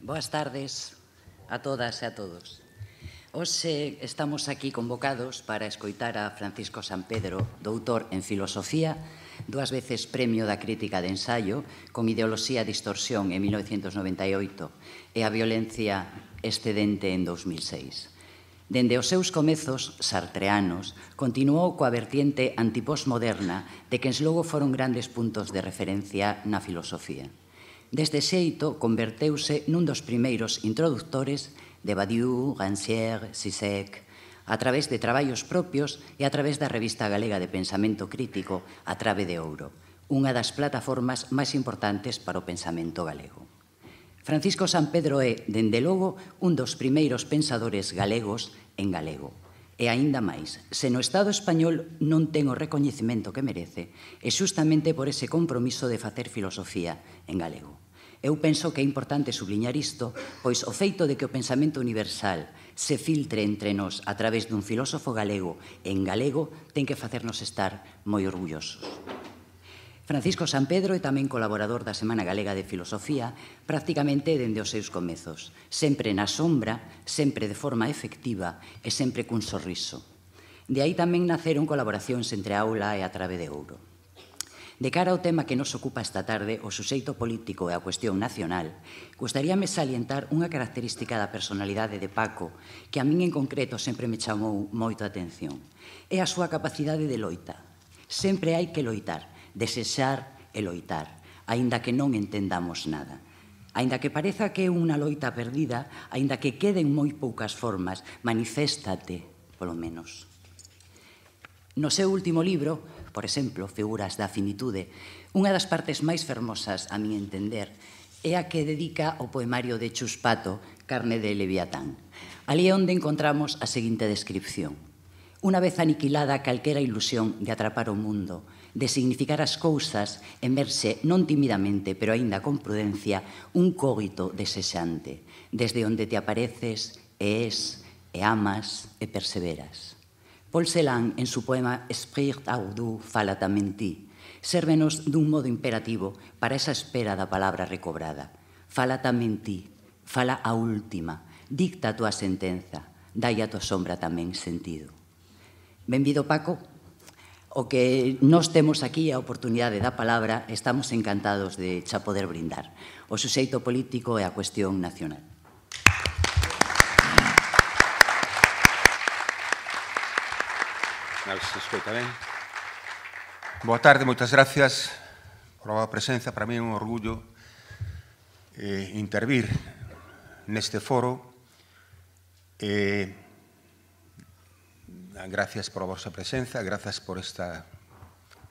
Boas tardes a todas e a todos. Hoxe estamos aquí convocados para escoitar a Francisco San Pedro, doutor en filosofía, dúas veces premio da crítica de ensayo con ideoloxía distorsión en 1998 e a violencia excedente en 2006. Dende os seus comezos sartreanos, continuou coa vertiente antipostmoderna de que en logo foron grandes puntos de referencia na filosofía. Deste xeito, converteuse nun dos primeiros introductores de Badiou, Rancière, Sisek, a través de traballos propios e a través da revista galega de pensamento crítico A Trave de Ouro, unha das plataformas máis importantes para o pensamento galego. Francisco San Pedro é, dende logo, un dos primeiros pensadores galegos en galego. E aínda máis, se no Estado español non ten o recoñecemento que merece, é xustamente por ese compromiso de facer filosofía en galego. Eu penso que é importante subliñar isto, pois o feito de que o pensamento universal se filtre entre nós a través dun filósofo galego en galego ten que facernos estar moi orgullosos. Francisco San Pedro é tamén colaborador da Semana Galega de Filosofía prácticamente dende os seus comezos, sempre na sombra, sempre de forma efectiva e sempre cun sorriso. De aí tamén naceron colaboracións entre a aula e a trave de ouro. De cara ao tema que nos ocupa esta tarde, o suxeito político e a cuestión nacional, gustaríame salientar unha característica da personalidade de Paco que a min en concreto sempre me chamou moito a atención. É a súa capacidade de loita. Sempre hai que loitar, desexar e loitar, aínda que non entendamos nada. Aínda que pareza que é unha loita perdida, aínda que queden moi poucas formas, maniféstate, polo menos. No seu último libro, por exemplo, figuras da finitude, unha das partes máis fermosas, a mi entender, é a que dedica o poemario de Chuspato, Carne de Leviatán. Ali é onde encontramos a seguinte descripción. Una vez aniquilada calquera ilusión de atrapar o mundo, de significar as cousas, emerxe non tímidamente, pero aínda con prudencia, un cógito desexante, desde onde te apareces e es, e amas e perseveras. Paul Celan, en su poema Esprit à fala tamén ti, sérvenos dun modo imperativo para esa espera da palabra recobrada. Fala tamén ti, fala a última, dicta a tua sentenza, dai a tua sombra tamén sentido. Benvido Paco, o que nos temos aquí a oportunidade da palabra, estamos encantados de xa poder brindar. O suxeito político é a cuestión nacional. se escoita ben. Boa tarde, moitas gracias por a presenza. Para mí é un orgullo eh, intervir neste foro. Eh, gracias por a vosa presenza, gracias por esta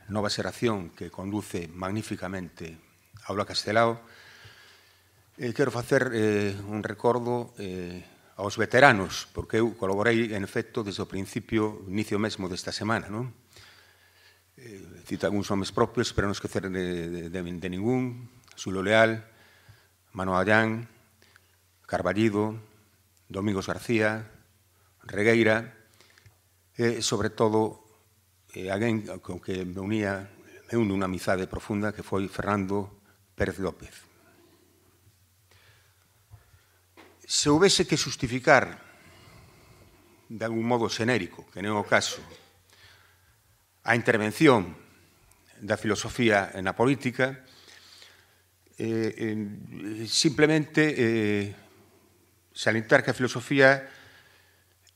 nova xeración que conduce magníficamente Aula Castelao. Eh, quero facer eh, un recordo eh, aos veteranos, porque eu colaborei, en efecto, desde o principio, inicio mesmo desta semana, non? Eh, cito algúns nomes propios, pero non esquecer de, de, de, de ningún, Xulo Leal, Mano Allán, Carballido, Domingos García, Regueira, e, eh, sobre todo, eh, alguén con que me unía, me unha amizade profunda, que foi Fernando Pérez López se houvese que justificar de algún modo xenérico, que non é o caso, a intervención da filosofía na política, eh, eh, simplemente eh, salientar que a filosofía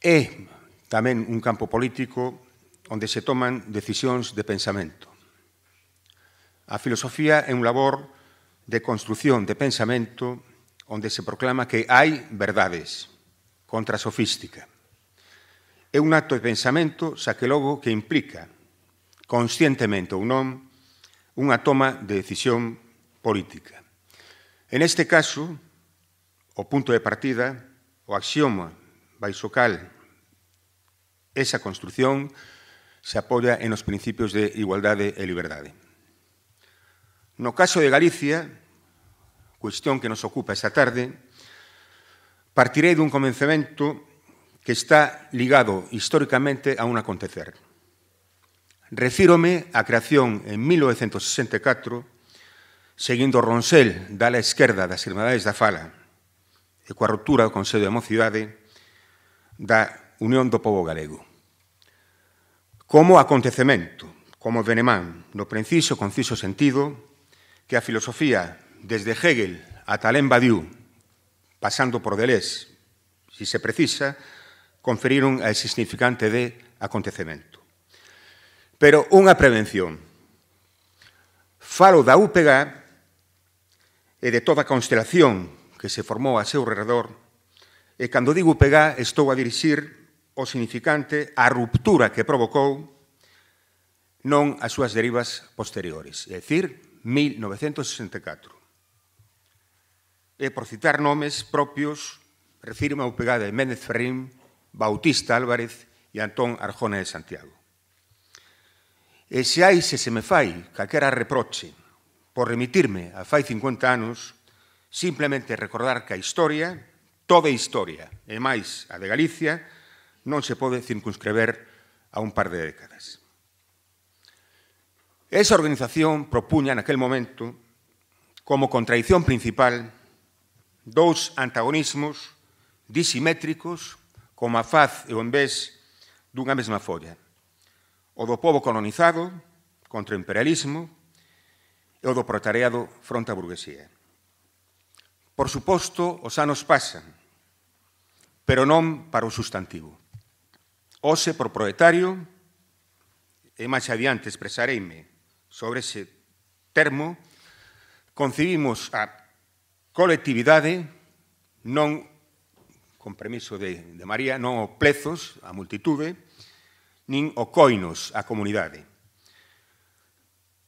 é tamén un campo político onde se toman decisións de pensamento. A filosofía é un labor de construción de pensamento onde se proclama que hai verdades contra a sofística. É un acto de pensamento, xa que logo, que implica, conscientemente ou non, unha toma de decisión política. En este caso, o punto de partida, o axioma baixo cal esa construción se apoia en os principios de igualdade e liberdade. No caso de Galicia, cuestión que nos ocupa esta tarde, partirei dun comenzamento que está ligado históricamente a un acontecer. Refírome á creación en 1964, seguindo Ronsel da la esquerda das Irmandades da Fala e coa ruptura do Consello de Mocidade da Unión do Pobo Galego. Como acontecemento, como Benemán, no preciso conciso sentido que a filosofía desde Hegel ata Alain Badiou, pasando por Deleuze, si se precisa, conferiron a ese significante de acontecemento. Pero unha prevención. Falo da UPG e de toda a constelación que se formou a seu redor, e cando digo UPG estou a dirixir o significante a ruptura que provocou non as súas derivas posteriores, é dicir, 1964 e, eh, por citar nomes propios, refirme ao pegado de Méndez Ferrín, Bautista Álvarez e Antón Arjona de Santiago. E se hai se se me fai calquera reproche por remitirme a fai 50 anos, simplemente recordar que a historia, toda a historia, e máis a de Galicia, non se pode circunscrever a un par de décadas. Esa organización propuña naquel momento como contradición principal dous antagonismos disimétricos como a faz e o envés dunha mesma folla. O do povo colonizado contra o imperialismo e o do proletariado fronte á burguesía. Por suposto, os anos pasan, pero non para o sustantivo. Ose por proletario, e máis adiante expresareime sobre ese termo, concibimos a colectividade, non, con permiso de, de María, non o plezos, a multitude, nin o coinos, a comunidade.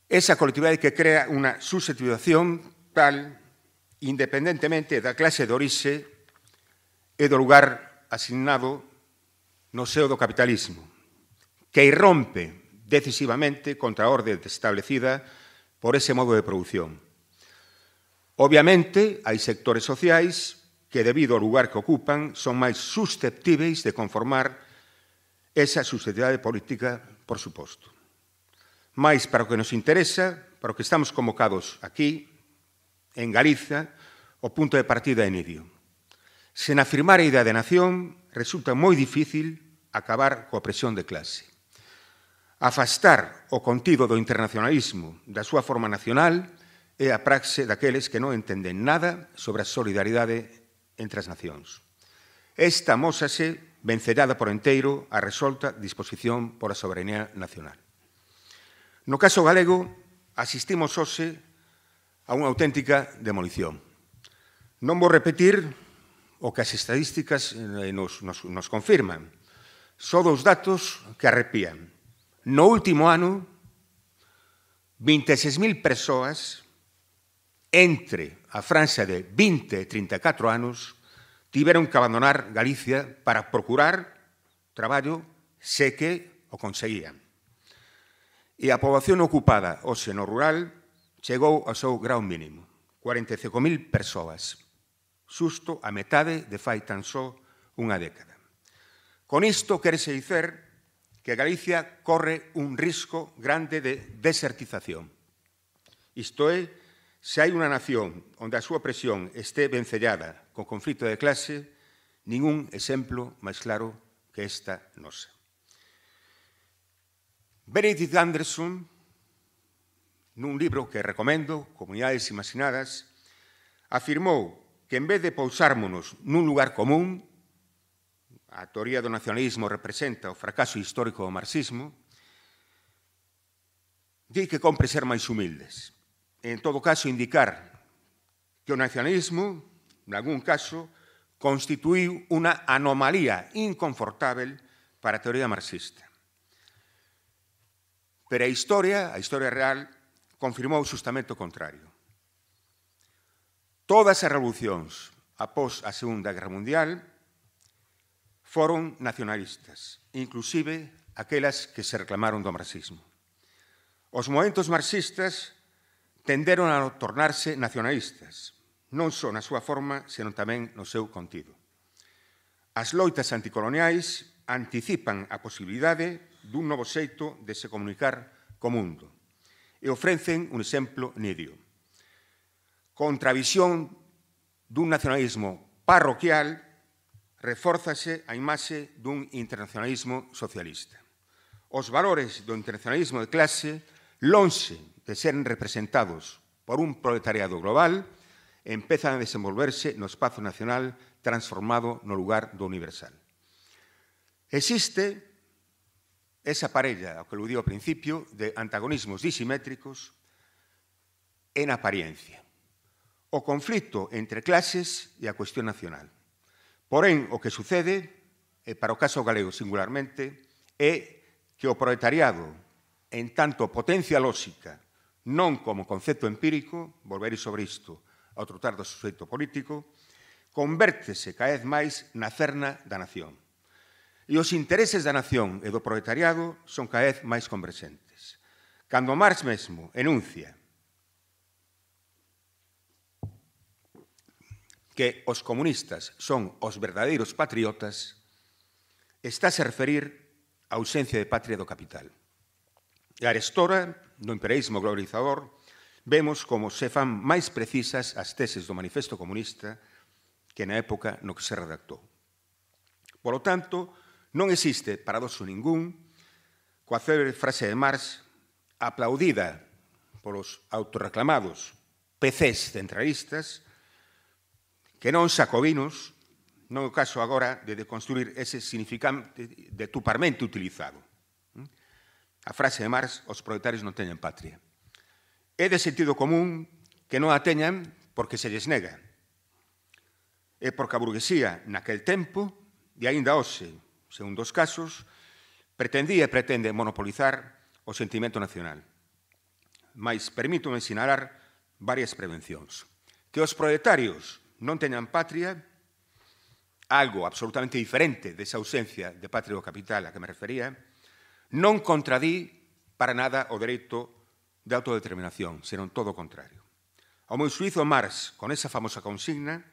Esa colectividade que crea unha susceptibilización tal independentemente da clase de orixe e do lugar asignado no seo do capitalismo, que irrompe decisivamente contra a orde establecida por ese modo de producción Obviamente, hai sectores sociais que, debido ao lugar que ocupan, son máis susceptíveis de conformar esa susceptibilidade política, por suposto. Mais para o que nos interesa, para o que estamos convocados aquí, en Galiza, o punto de partida é Nidio. Sen afirmar a idea de nación, resulta moi difícil acabar coa presión de clase. Afastar o contido do internacionalismo da súa forma nacional é a praxe daqueles que non entenden nada sobre a solidaridade entre as nacións. Esta mosase vencerada por enteiro a resolta disposición pola soberanía nacional. No caso galego, asistimos hoxe a unha auténtica demolición. Non vou repetir o que as estadísticas eh, nos, nos, nos confirman. Só dous datos que arrepían. No último ano, 26.000 persoas entre a franxa de 20 e 34 anos tiveron que abandonar Galicia para procurar traballo se que o conseguían. E a poboación ocupada o seno rural chegou ao seu grau mínimo, 45.000 persoas, susto a metade de fai tan só unha década. Con isto querese dicer que Galicia corre un risco grande de desertización. Isto é, Se hai unha nación onde a súa presión este vencellada co conflito de clase, ningún exemplo máis claro que esta nosa. Benedict Anderson, nun libro que recomendo, Comunidades Imaginadas, afirmou que en vez de pousármonos nun lugar común, a teoría do nacionalismo representa o fracaso histórico do marxismo, di que compre ser máis humildes en todo caso, indicar que o nacionalismo, nalgún caso, constituiu unha anomalía inconfortável para a teoría marxista. Pero a historia, a historia real, confirmou justamente o contrario. Todas as revolucións após a Segunda Guerra Mundial foron nacionalistas, inclusive aquelas que se reclamaron do marxismo. Os momentos marxistas tenderon a tornarse nacionalistas, non só na súa forma, senón tamén no seu contido. As loitas anticoloniais anticipan a posibilidade dun novo xeito de se comunicar co mundo e ofrecen un exemplo nidio. Contra a visión dun nacionalismo parroquial reforzase a imaxe dun internacionalismo socialista. Os valores do internacionalismo de clase lonxe de ser representados por un proletariado global, empezan a desenvolverse no espazo nacional transformado no lugar do universal. Existe esa parella, ao que aludí ao principio, de antagonismos disimétricos en apariencia. O conflito entre clases e a cuestión nacional. Porén, o que sucede, e eh, para o caso galego singularmente, é que o proletariado, en tanto potencia lóxica non como concepto empírico, volverei sobre isto ao tratar do suxeito político, convértese cada vez máis na cerna da nación. E os intereses da nación e do proletariado son cada vez máis converxentes. Cando Marx mesmo enuncia que os comunistas son os verdadeiros patriotas, está a referir a ausencia de patria do capital. E Arestora do imperialismo globalizador, vemos como se fan máis precisas as teses do manifesto comunista que na época no que se redactou. Por lo tanto, non existe paradoxo ningún coa célebre frase de Marx aplaudida polos autorreclamados PCs centralistas que non sacovinos non o caso agora de deconstruir ese significante de tuparmente utilizado. A frase de Marx, os proletarios non teñen patria. É de sentido común que non a teñan porque se lles nega. É porque a burguesía naquel tempo, e aínda hoxe, según dos casos, pretendía e pretende monopolizar o sentimento nacional. Mais permítome sinalar varias prevencións. Que os proletarios non teñan patria, algo absolutamente diferente desa ausencia de patria ou capital a que me refería, non contradí para nada o dereito de autodeterminación, senón todo o contrario. O meu suizo, Marx, con esa famosa consigna,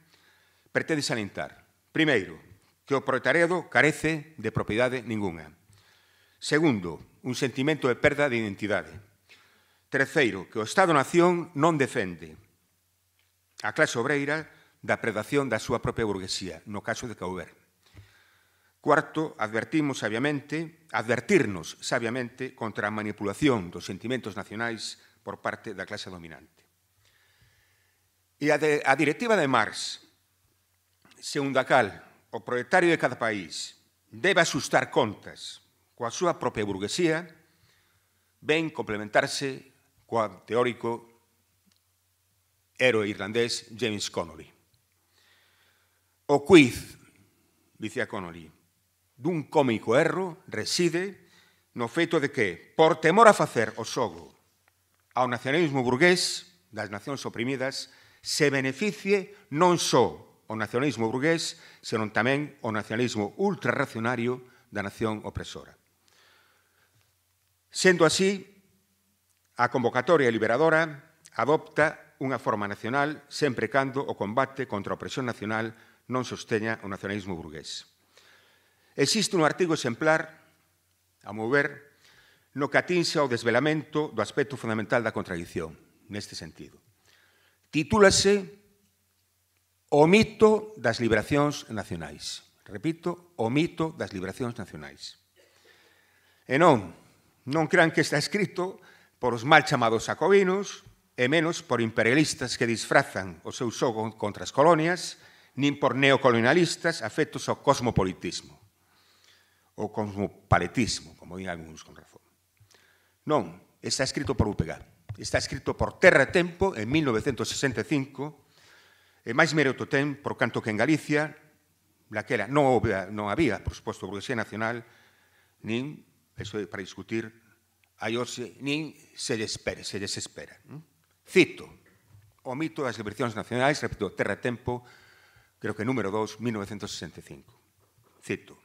pretende salientar, primeiro, que o proletariado carece de propiedade ninguna. Segundo, un sentimento de perda de identidade. Terceiro, que o Estado-Nación non defende a clase obreira da predación da súa propia burguesía, no caso de Cauver. Cuarto, advertimos sabiamente, advertirnos sabiamente contra a manipulación dos sentimentos nacionais por parte da clase dominante. E a, de, a directiva de Marx, segundo a cal, o proletario de cada país debe asustar contas coa súa propia burguesía, ben complementarse coa teórico héroe irlandés James Connolly. O quiz, dicía Connolly, dun cómico erro reside no feito de que, por temor a facer o xogo ao nacionalismo burgués das nacións oprimidas, se beneficie non só o nacionalismo burgués, senón tamén o nacionalismo ultrarracionario da nación opresora. Sendo así, a convocatoria liberadora adopta unha forma nacional sempre cando o combate contra a opresión nacional non sosteña o nacionalismo burgués. Existe un artigo exemplar a mover no que atinxa o desvelamento do aspecto fundamental da contradición, neste sentido. Titúlase O mito das liberacións nacionais. Repito, o mito das liberacións nacionais. E non, non crean que está escrito por os mal chamados jacobinos e menos por imperialistas que disfrazan o seu xogo contra as colonias, nin por neocolonialistas afectos ao cosmopolitismo o paletismo, como din algúns con razón. Non, está escrito por UPG. Está escrito por Terra e Tempo en 1965 e máis mérito ten por canto que en Galicia laquela non, obvia, non había, por suposto, burguesía nacional nin, eso é para discutir, a Iose, nin se desespera, se desespera. Hm? Cito, o mito das liberacións nacionais, repito, Terra e Tempo, creo que número 2, 1965. Cito.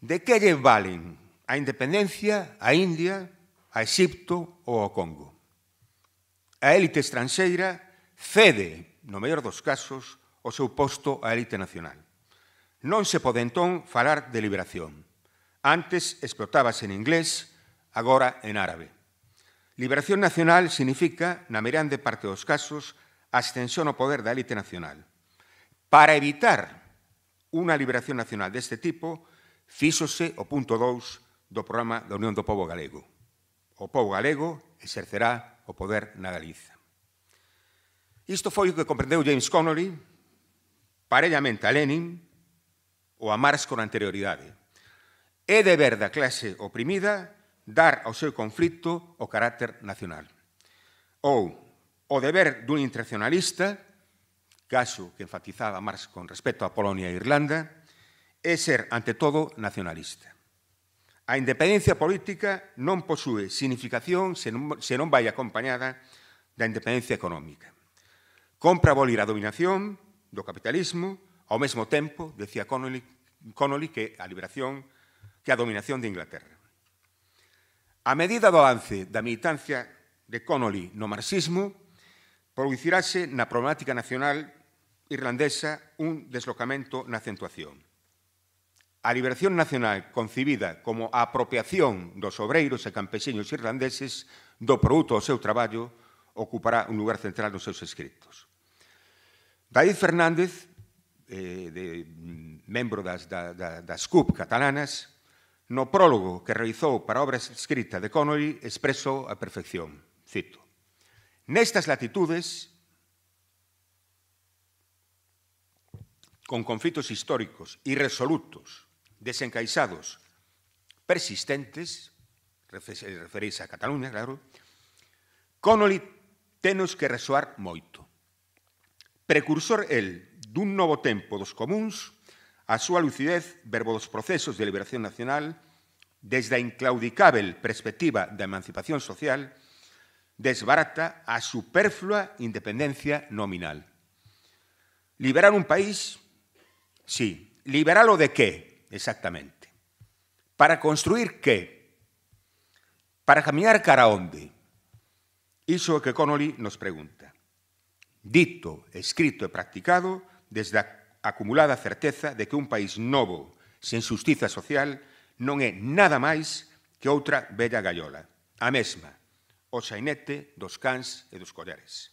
De que lle valen a independencia a India, a Exipto ou ao Congo? A élite estranxeira cede, no mellor dos casos, o seu posto á élite nacional. Non se pode entón falar de liberación. Antes explotábase en inglés, agora en árabe. Liberación nacional significa, na merande parte dos casos, ascensión ao poder da élite nacional. Para evitar unha liberación nacional deste tipo, fíxose o punto 2 do programa da Unión do Pobo Galego. O pobo galego exercerá o poder na Galiza. Isto foi o que comprendeu James Connolly, parellamente a Lenin, ou a Marx con anterioridade. É deber da clase oprimida dar ao seu conflito o carácter nacional. Ou o deber dun internacionalista, caso que enfatizaba Marx con respecto a Polonia e Irlanda, é ser, ante todo, nacionalista. A independencia política non posúe significación se non, vai acompañada da independencia económica. Compra abolir a dominación do capitalismo, ao mesmo tempo, decía Connolly, Connolly que a liberación que a dominación de Inglaterra. A medida do avance da militancia de Connolly no marxismo, producirase na problemática nacional irlandesa un deslocamento na acentuación. A liberación nacional concibida como a apropiación dos obreiros e campesiños irlandeses do produto do seu traballo ocupará un lugar central nos seus escritos. David Fernández, eh, de, mm, membro das, da, da, das CUP catalanas, no prólogo que realizou para a obra escrita de Connolly expresou a perfección, cito, Nestas latitudes, con conflitos históricos irresolutos desencaixados persistentes, eh, referís a Cataluña, claro, Connolly tenos que resoar moito. Precursor el dun novo tempo dos comuns, a súa lucidez verbo dos procesos de liberación nacional desde a inclaudicável perspectiva da emancipación social, desbarata a superflua independencia nominal. Liberar un país? Sí. Liberalo de que? exactamente. ¿Para construir qué? Para caminar cara onde? Iso é que Connolly nos pregunta. Dito, escrito e practicado desde a acumulada certeza de que un país novo, sen justiza social, non é nada máis que outra bella gallola, a mesma, o sainete dos cans e dos collares.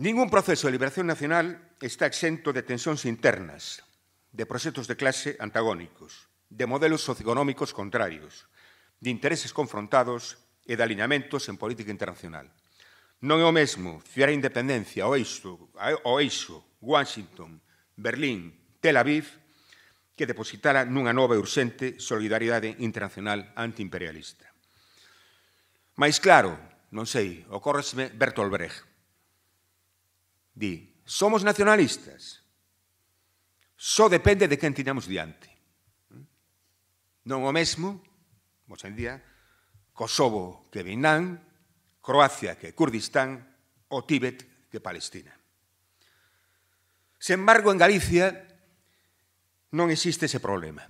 Ningún proceso de liberación nacional está exento de tensións internas, de proxectos de clase antagónicos, de modelos socioeconómicos contrarios, de intereses confrontados e de alineamentos en política internacional. Non é o mesmo fiar a independencia ao eixo, ao eixo Washington, Berlín, Tel Aviv, que depositara nunha nova e urxente solidaridade internacional antiimperialista. Mais claro, non sei, ocórresme Bertolt Brecht. Di, Somos nacionalistas. Só depende de quen tiñamos diante. Non o mesmo, hoxe en día, Kosovo que Vietnam, Croacia que Kurdistán, o Tíbet que Palestina. Sen embargo, en Galicia non existe ese problema,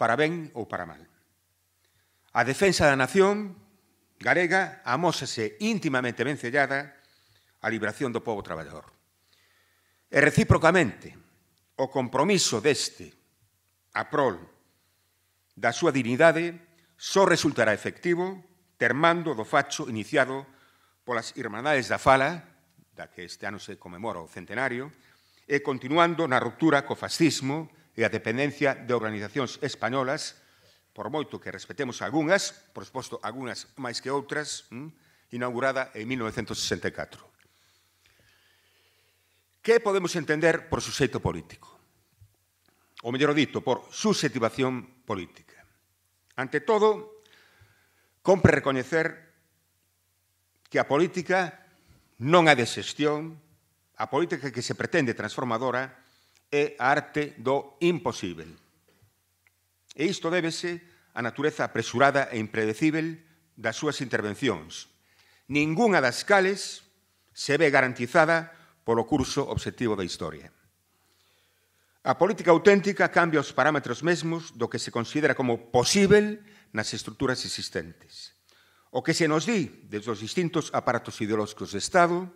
para ben ou para mal. A defensa da nación galega amósase íntimamente vencellada a liberación do povo traballador. E recíprocamente, o compromiso deste a prol da súa dignidade só resultará efectivo termando do facho iniciado polas Irmandades da Fala, da que este ano se comemora o centenario, e continuando na ruptura co fascismo e a dependencia de organizacións españolas, por moito que respetemos algunhas, por suposto algunhas máis que outras, mm, inaugurada en 1964. Que podemos entender por suxeito político? Ou mellor dito, por suscetivación política. Ante todo, compre recoñecer que a política non é de xestión, a política que se pretende transformadora é a arte do imposible. E isto débese á natureza apresurada e impredecible das súas intervencións, Ningúna das cales se ve garantizada polo curso obxectivo da historia. A política auténtica cambia os parámetros mesmos do que se considera como posible nas estruturas existentes. O que se nos di desde os distintos aparatos ideolóxicos de Estado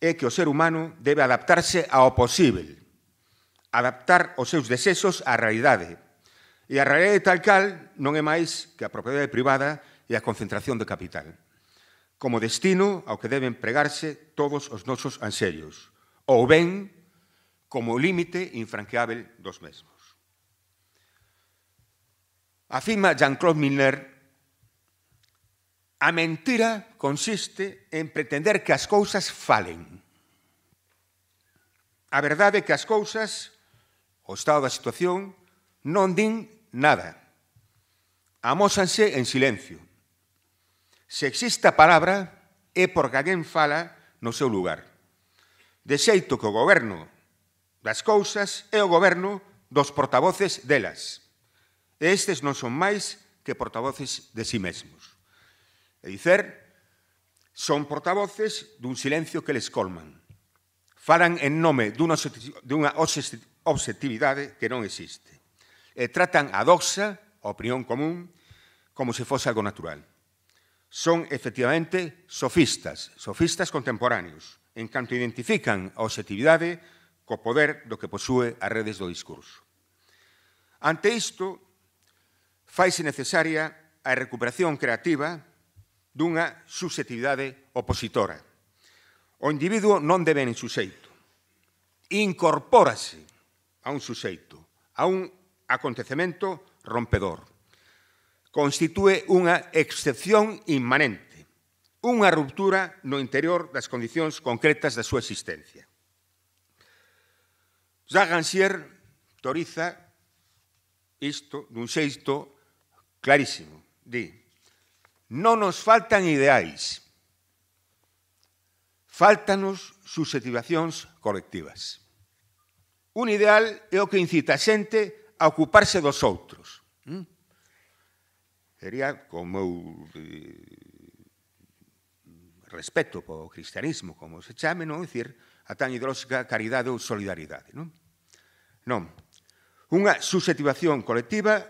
é que o ser humano debe adaptarse ao posible, adaptar os seus desexos á realidade. E a realidade tal cal non é máis que a propiedade privada e a concentración de capital como destino ao que deben pregarse todos os nosos anserios, ou ben como límite infranqueável dos mesmos. Afirma Jean-Claude Milner, a mentira consiste en pretender que as cousas falen. A verdade é que as cousas, o estado da situación, non din nada. Amósanse en silencio Se existe a palabra, é porque alguén fala no seu lugar. De xeito que o goberno das cousas é o goberno dos portavoces delas. E estes non son máis que portavoces de si sí mesmos. E dicer, son portavoces dun silencio que les colman. Falan en nome dunha obxectividade que non existe. E tratan a doxa, a opinión común, como se fose algo natural son efectivamente sofistas, sofistas contemporáneos, en canto identifican a objetividade co poder do que posúe as redes do discurso. Ante isto, faise necesaria a recuperación creativa dunha subjetividade opositora. O individuo non en suxeito. Incorpórase a un suxeito, a un acontecemento rompedor constitúe unha excepción inmanente, unha ruptura no interior das condicións concretas da súa existencia. Jacques Rancière toriza isto dun xeito clarísimo. Di, non nos faltan ideais, faltanos suscetivacións colectivas. Un ideal é o que incita a xente a ocuparse dos outros. Mm? sería como meu eh, respeto polo cristianismo, como se chame, non? Dicir, a tan hidrosca caridade ou solidaridade, non? Non. Unha subjetivación colectiva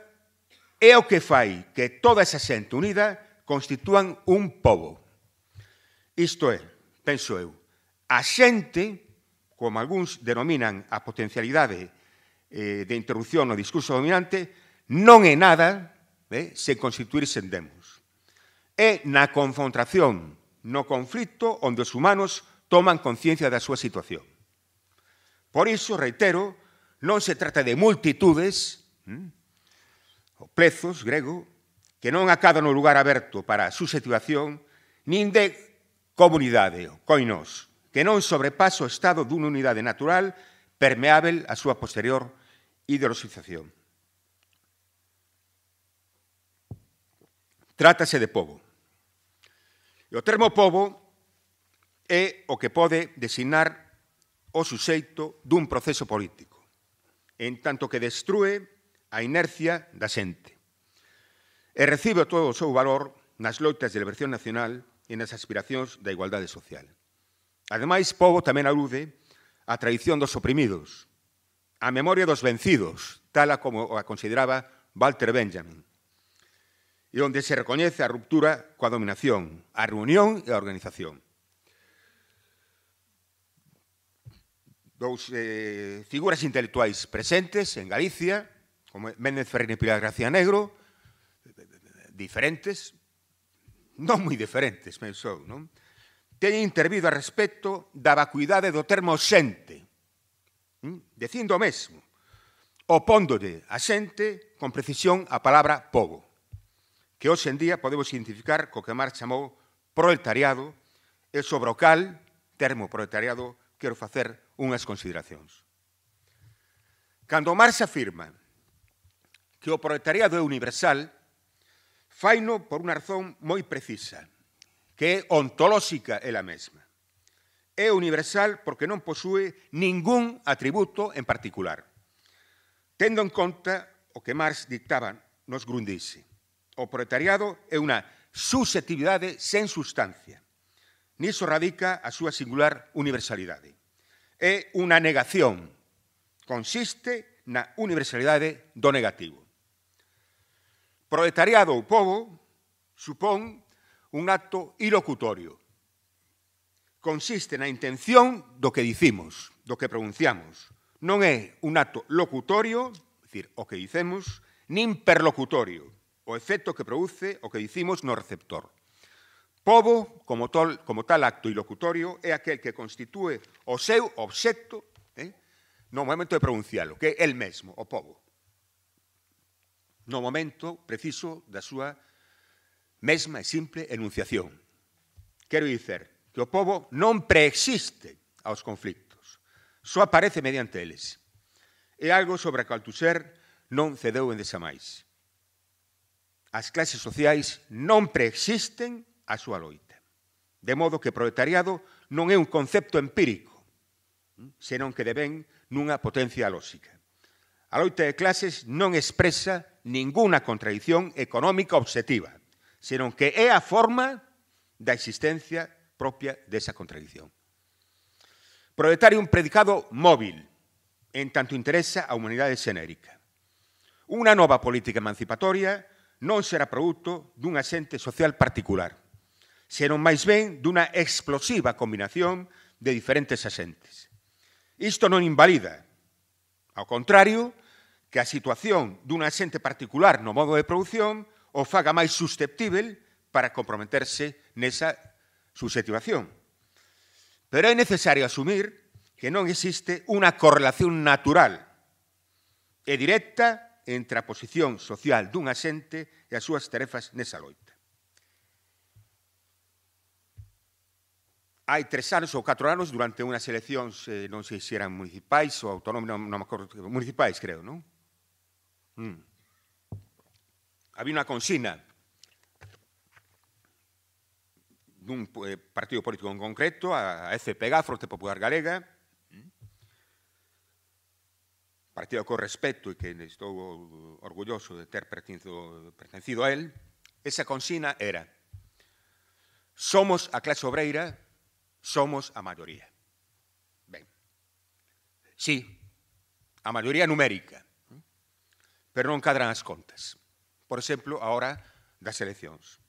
é o que fai que toda esa xente unida constitúan un pobo. Isto é, penso eu, a xente, como algúns denominan a potencialidade eh, de interrupción no discurso dominante, non é nada eh, se demos. É na confrontación, no conflito, onde os humanos toman conciencia da súa situación. Por iso, reitero, non se trata de multitudes, hm, o plezos grego, que non acadan o lugar aberto para a situación, nin de comunidade, o coinos, que non sobrepasa o estado dunha unidade natural permeável a súa posterior ideologización. Trátase de pobo. E o termo pobo é o que pode designar o suxeito dun proceso político, en tanto que destrue a inercia da xente e recibe todo o seu valor nas loitas de liberación nacional e nas aspiracións da igualdade social. Ademais, Pobo tamén alude á traición dos oprimidos, á memoria dos vencidos, tal como a consideraba Walter Benjamin, e onde se recoñece a ruptura coa dominación, a reunión e a organización. Dous eh, figuras intelectuais presentes en Galicia, como Méndez Ferrín e Pilar Gracia Negro, diferentes, non moi diferentes, pensou, non? Teñen intervido a respecto da vacuidade do termo xente, hm? dicindo o mesmo, opóndolle a xente con precisión a palabra povo que hoxe en día podemos identificar co que Marx chamou proletariado e sobre o cal, termo proletariado, quero facer unhas consideracións. Cando Marx afirma que o proletariado é universal, faino por unha razón moi precisa, que é ontolóxica ela mesma. É universal porque non posúe ningún atributo en particular, tendo en conta o que Marx dictaba nos Grundrisse o proletariado é unha susceptibilidade sen sustancia. Niso radica a súa singular universalidade. É unha negación. Consiste na universalidade do negativo. Proletariado ou povo supón un acto ilocutorio. Consiste na intención do que dicimos, do que pronunciamos. Non é un acto locutorio, dicir, o que dicemos, nin perlocutorio, o efecto que produce o que dicimos no receptor. Pobo, como, tol, como tal acto ilocutorio, é aquel que constitúe o seu obxecto eh, no momento de pronuncialo, que é el mesmo, o pobo. No momento preciso da súa mesma e simple enunciación. Quero dicer que o pobo non preexiste aos conflictos, só aparece mediante eles. É algo sobre a tu ser non cedeu en desamais as clases sociais non preexisten a súa loita. De modo que proletariado non é un concepto empírico, mm, senón que deben nunha potencia lóxica. A loita de clases non expresa ninguna contradición económica objetiva, senón que é a forma da existencia propia desa contradición. Proletario un predicado móvil, en tanto interesa a humanidade xenérica. Unha nova política emancipatoria non será produto dun asente social particular, senón máis ben dunha explosiva combinación de diferentes asentes. Isto non invalida, ao contrario, que a situación dun asente particular no modo de produción o faga máis susceptível para comprometerse nesa susceptivación. Pero é necesario asumir que non existe unha correlación natural e directa entre a posición social dunha xente e as súas tarefas nesa loita. Hai tres anos ou catro anos, durante unhas eleccións, eh, non sei se eran municipais ou autonómicas, non, me acordo, municipais creo, non? Mm. Había unha consigna dun eh, partido político en concreto, a FPG, a Fronte Popular Galega, partida con respecto e que estou orgulloso de ter pertencido, pertencido a él, esa consigna era somos a clase obreira, somos a maioría. Ben, sí, a maioría numérica, pero non cadran as contas. Por exemplo, hora das eleccións.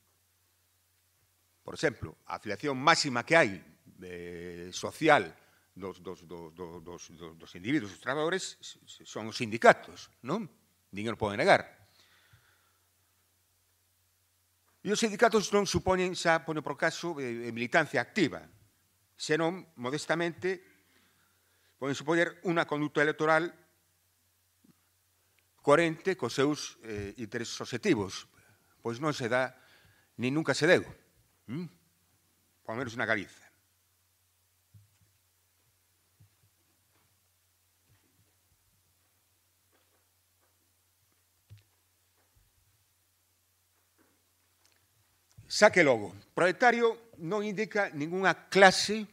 Por exemplo, a afiliación máxima que hai eh, social dos, dos, dos, dos, dos, dos, dos individuos, dos trabajadores, son os sindicatos, non? Ninguén o pode negar. E os sindicatos non supoñen xa, pone por caso, eh, eh, militancia activa, senón, modestamente, poden supoñer unha conducta electoral coherente cos seus eh, intereses objetivos, pois non se dá, nin nunca se deu, hm? por menos na Galiza. Saque logo. Proletario non indica ningunha clase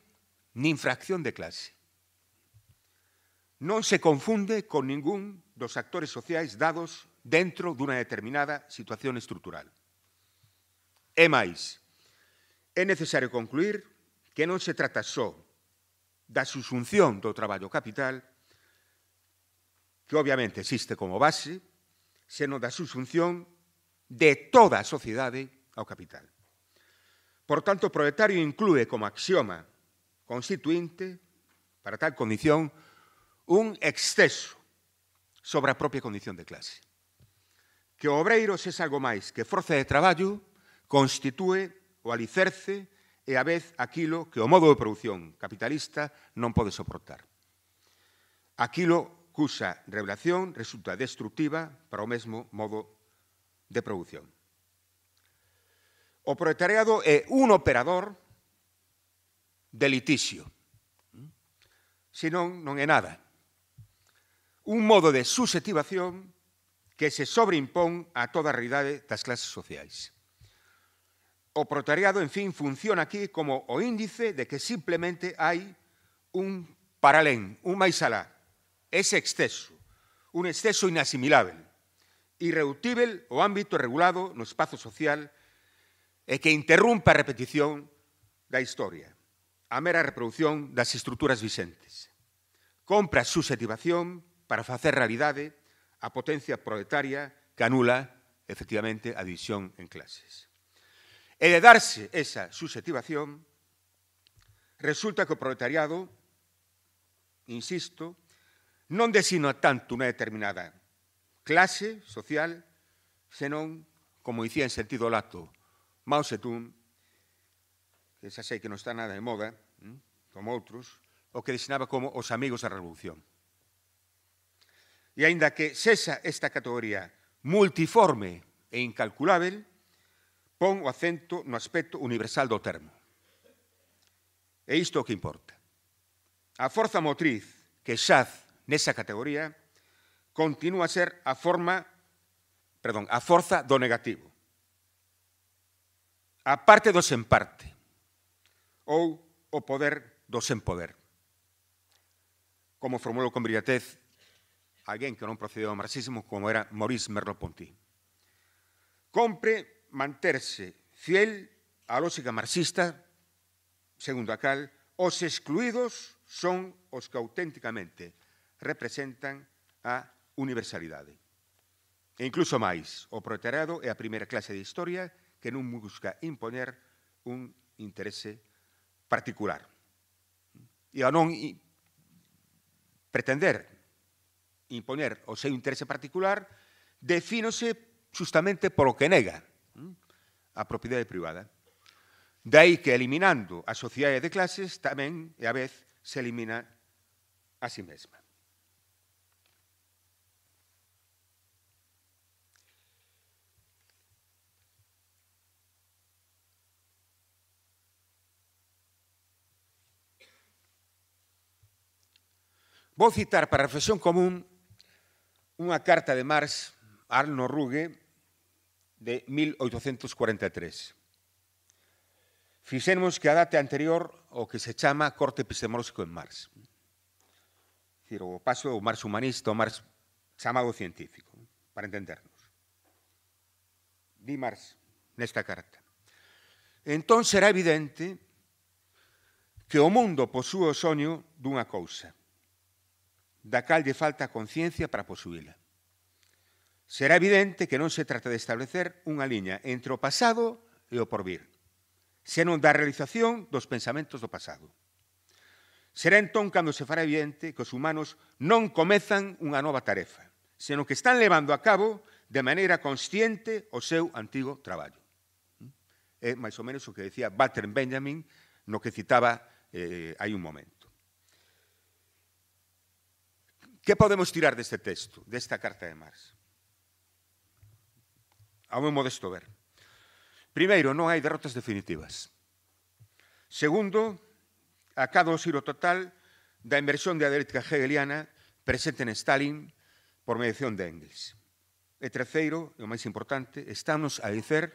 nin fracción de clase. Non se confunde con ningún dos actores sociais dados dentro dunha determinada situación estructural. E máis, é necesario concluir que non se trata só da susunción do traballo capital, que obviamente existe como base, senón da susunción de toda a sociedade ao capital. Por tanto, o proletario inclúe como axioma constituinte para tal condición un exceso sobre a propia condición de clase. Que o obreiro ses algo máis que forza de traballo constitúe o alicerce e a vez aquilo que o modo de produción capitalista non pode soportar. Aquilo cusa revelación resulta destructiva para o mesmo modo de produción. O proletariado é un operador de litixio. Senón, non é nada. Un modo de susetivación que se sobreimpón a toda a realidade das clases sociais. O proletariado, en fin, funciona aquí como o índice de que simplemente hai un paralén, un máis alá, ese exceso, un exceso inasimilável, irreutível o ámbito regulado no espazo social e que interrumpa a repetición da historia, a mera reproducción das estruturas vixentes. Compra a subsetivación para facer realidade a potencia proletaria que anula, efectivamente, a división en clases. E de darse esa subjetivación, resulta que o proletariado, insisto, non designa tanto unha determinada clase social, senón, como dicía en sentido lato, Mao Zedong, que xa sei que non está nada de moda, mm, como outros, o que designaba como os amigos da revolución. E aínda que cesa esta categoría multiforme e incalculável, pon o acento no aspecto universal do termo. E isto é o que importa. A forza motriz que xaz nesa categoría continúa a ser a forma, perdón, a forza do negativo a parte dos en parte ou o poder do sen poder. Como formulou con brillatez alguén que non procedeu ao marxismo como era Maurice Merleau-Ponty. Compre manterse fiel á lógica marxista segundo a cal os excluídos son os que auténticamente representan a universalidade. E incluso máis, o proletariado é a primeira clase de historia que que non busca imponer un interese particular. E a non pretender imponer o seu interese particular definose justamente polo que nega hm, a propiedade privada. De aí que eliminando a sociedade de clases tamén, e a vez, se elimina a si sí mesma. Vou citar para reflexión común unha carta de Marx a Arno Ruge de 1843. Fixemos que a date anterior o que se chama corte epistemológico en Marx. Dicir, o paso do Marx humanista, o Marx chamado científico, para entendernos. Di Marx nesta carta. Entón será evidente que o mundo posúe o soño dunha cousa, da de falta a conciencia para posuíla. Será evidente que non se trata de establecer unha liña entre o pasado e o porvir, senón da realización dos pensamentos do pasado. Será entón cando se fará evidente que os humanos non comezan unha nova tarefa, senón que están levando a cabo de maneira consciente o seu antigo traballo. É máis ou menos o que decía Batten Benjamin no que citaba eh, hai un momento. Que podemos tirar deste texto, desta carta de Marx? A meu modesto ver. Primeiro, non hai derrotas definitivas. Segundo, a cada xiro total da inversión da dialéctica hegeliana presente en Stalin por mediación de Engels. E terceiro, e o máis importante, estamos a dicer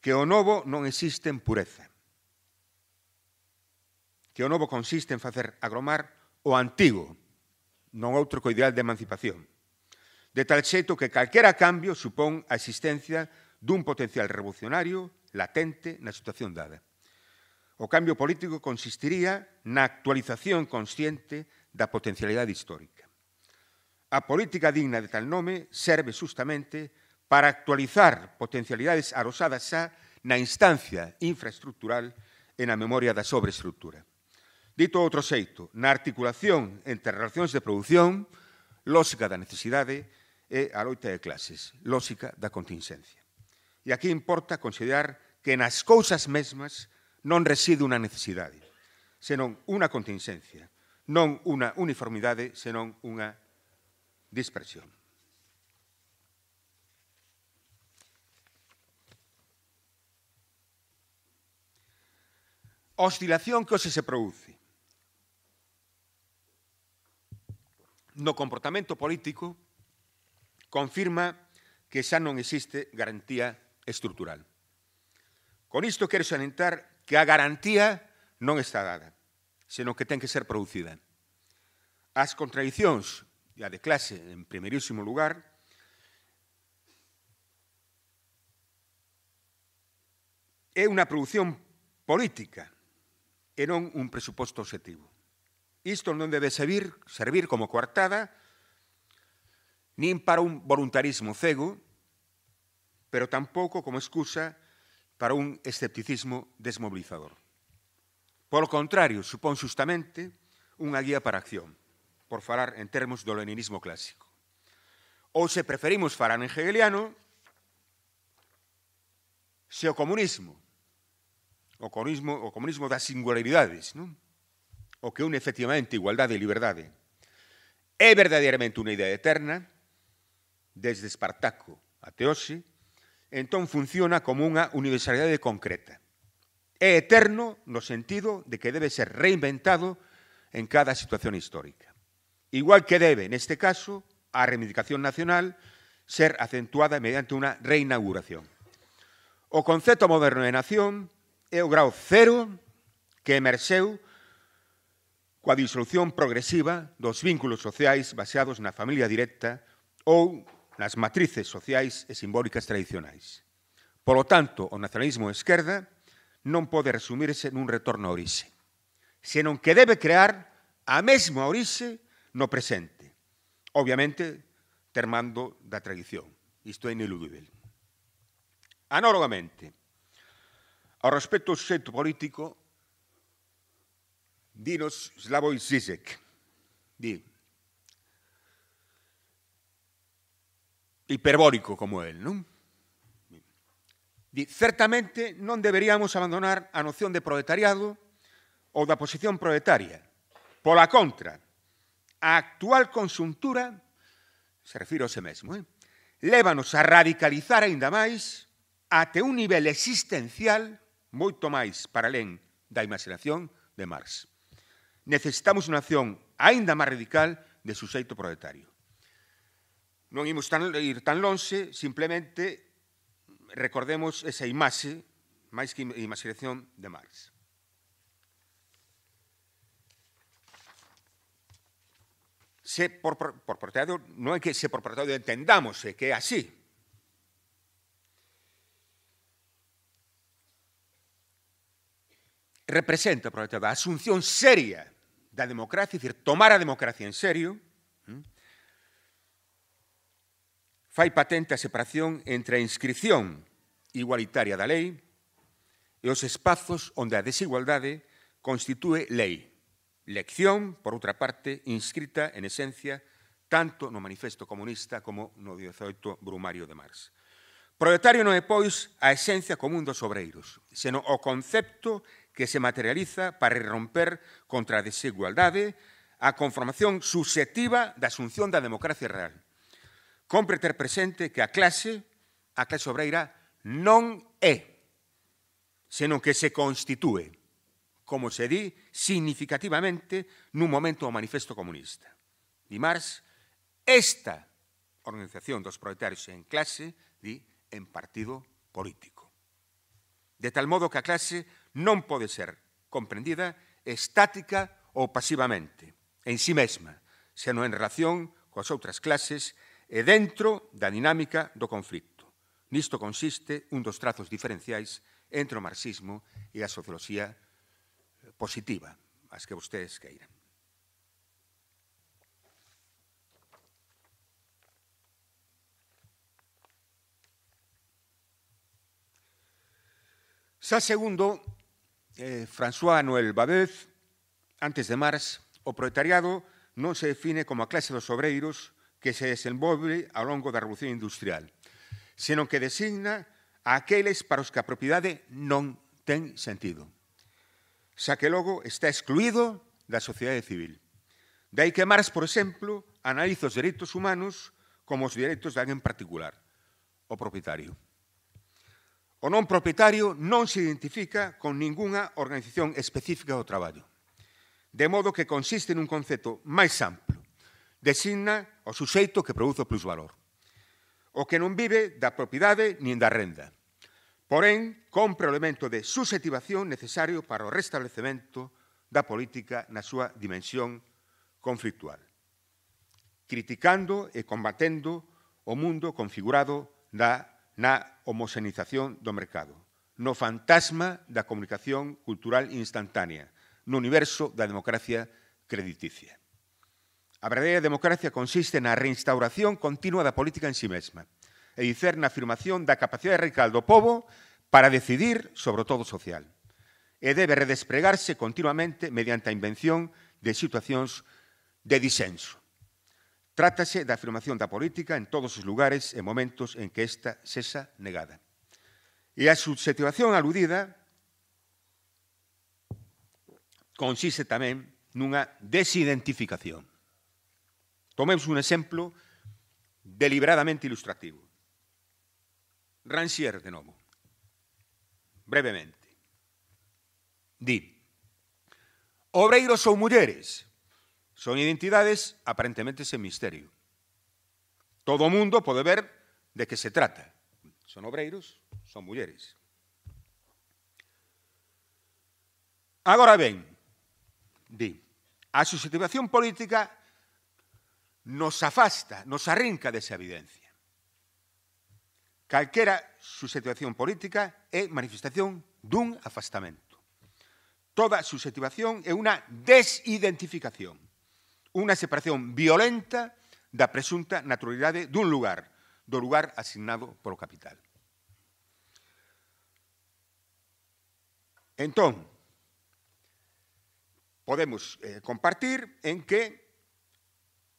que o novo non existe en pureza. Que o novo consiste en facer agromar o antigo, non outro co ideal de emancipación. De tal xeito que calquera cambio supón a existencia dun potencial revolucionario latente na situación dada. O cambio político consistiría na actualización consciente da potencialidade histórica. A política digna de tal nome serve justamente para actualizar potencialidades arosadas xa na instancia infraestructural e na memoria da sobreestructura. Dito outro xeito, na articulación entre relacións de produción, lógica da necesidade e a loita de clases, lógica da contingencia. E aquí importa considerar que nas cousas mesmas non reside unha necesidade, senón unha contingencia, non unha uniformidade, senón unha dispersión. A oscilación que hoxe se produce no comportamento político confirma que xa non existe garantía estructural. Con isto quero salientar que a garantía non está dada, senón que ten que ser producida. As contradicións, e a de clase en primerísimo lugar, é unha produción política e non un presuposto objetivo. Isto non debe servir, servir como coartada nin para un voluntarismo cego, pero tampouco como excusa para un escepticismo desmobilizador. o contrario, supón justamente unha guía para acción, por falar en termos do leninismo clásico. Ou se preferimos falar en hegeliano, se o comunismo, o comunismo, o comunismo das singularidades, non? o que une efectivamente igualdade e liberdade, é verdadeiramente unha idea eterna, desde Espartaco até hoxe, entón funciona como unha universalidade concreta. É eterno no sentido de que debe ser reinventado en cada situación histórica. Igual que debe, neste caso, a reivindicación nacional ser acentuada mediante unha reinauguración. O concepto moderno de nación é o grau cero que emerxeu coa disolución progresiva dos vínculos sociais baseados na familia directa ou nas matrices sociais e simbólicas tradicionais. Polo tanto, o nacionalismo de esquerda non pode resumirse nun retorno a orixe, senón que debe crear a mesma orixe no presente, obviamente termando da tradición. Isto é ineludível. Análogamente, ao respecto do xeito político, Dinos Slavoj Žižek, di hiperbólico como él, non? Di, certamente non deberíamos abandonar a noción de proletariado ou da posición proletaria. Pola contra, a actual consuntura, se refiro a ese mesmo, eh? lévanos a radicalizar aínda máis até un nivel existencial moito máis para alén da imaginación de Marx necesitamos unha acción aínda máis radical de suxeito proletario. Non imos tan, ir tan longe, simplemente recordemos esa imaxe, máis que imaxinación de Marx. se por, por, por proletario, non é que se por proletario entendamos, é que é así. Representa, por protado, a asunción seria da democracia, é dicir, tomar a democracia en serio, fai patente a separación entre a inscripción igualitaria da lei e os espazos onde a desigualdade constitúe lei. Lección, por outra parte, inscrita en esencia tanto no manifesto comunista como no 18 Brumario de Marx. Proletario non é, pois, a esencia común dos obreiros, senón o concepto que se materializa para romper contra a desigualdade, a conformación subjetiva da asunción da democracia real. Compre ter presente que a clase, a clase obreira, non é, senón que se constitúe, como se di significativamente nun momento o manifesto comunista. Di Marx, esta organización dos proletarios en clase, di, en partido político. De tal modo que a clase non pode ser comprendida estática ou pasivamente, en si sí mesma, senón en relación coas outras clases e dentro da dinámica do conflicto. Nisto consiste un dos trazos diferenciais entre o marxismo e a socioloxía positiva, as que vostedes queiran. Xa segundo, eh, François Noel Babez, antes de Marx, o proletariado non se define como a clase dos obreiros que se desenvolve ao longo da revolución industrial, senón que designa a aqueles para os que a propiedade non ten sentido, xa que logo está excluído da sociedade civil. De aí que Marx, por exemplo, analiza os dereitos humanos como os dereitos de alguén particular, o propietario. O non propietario non se identifica con ningunha organización específica do traballo. De modo que consiste nun concepto máis amplo. Designa o suxeito que produzo plusvalor. O que non vive da propiedade nin da renda. Porén, con o elemento de susetivación necesario para o restablecemento da política na súa dimensión conflictual. Criticando e combatendo o mundo configurado da na homoxenización do mercado, no fantasma da comunicación cultural instantánea, no universo da democracia crediticia. A verdadeira democracia consiste na reinstauración continua da política en si sí mesma e dicer na afirmación da capacidade radical do povo para decidir sobre o todo social e debe redespregarse continuamente mediante a invención de situacións de disenso. Trátase da afirmación da política en todos os lugares e momentos en que esta cesa negada. E a subsetivación aludida consiste tamén nunha desidentificación. Tomemos un exemplo deliberadamente ilustrativo. Rancière, de novo. Brevemente. Di, obreiros ou mulleres? Son identidades aparentemente sen misterio. Todo o mundo pode ver de que se trata. Son obreiros, son mulleres. Agora ben, di, a substitución política nos afasta, nos arrinca desa evidencia. Calquera substitución política é manifestación dun afastamento. Toda substitución é unha desidentificación unha separación violenta da presunta naturalidade dun lugar, do lugar asignado polo capital. Entón, podemos eh, compartir en que,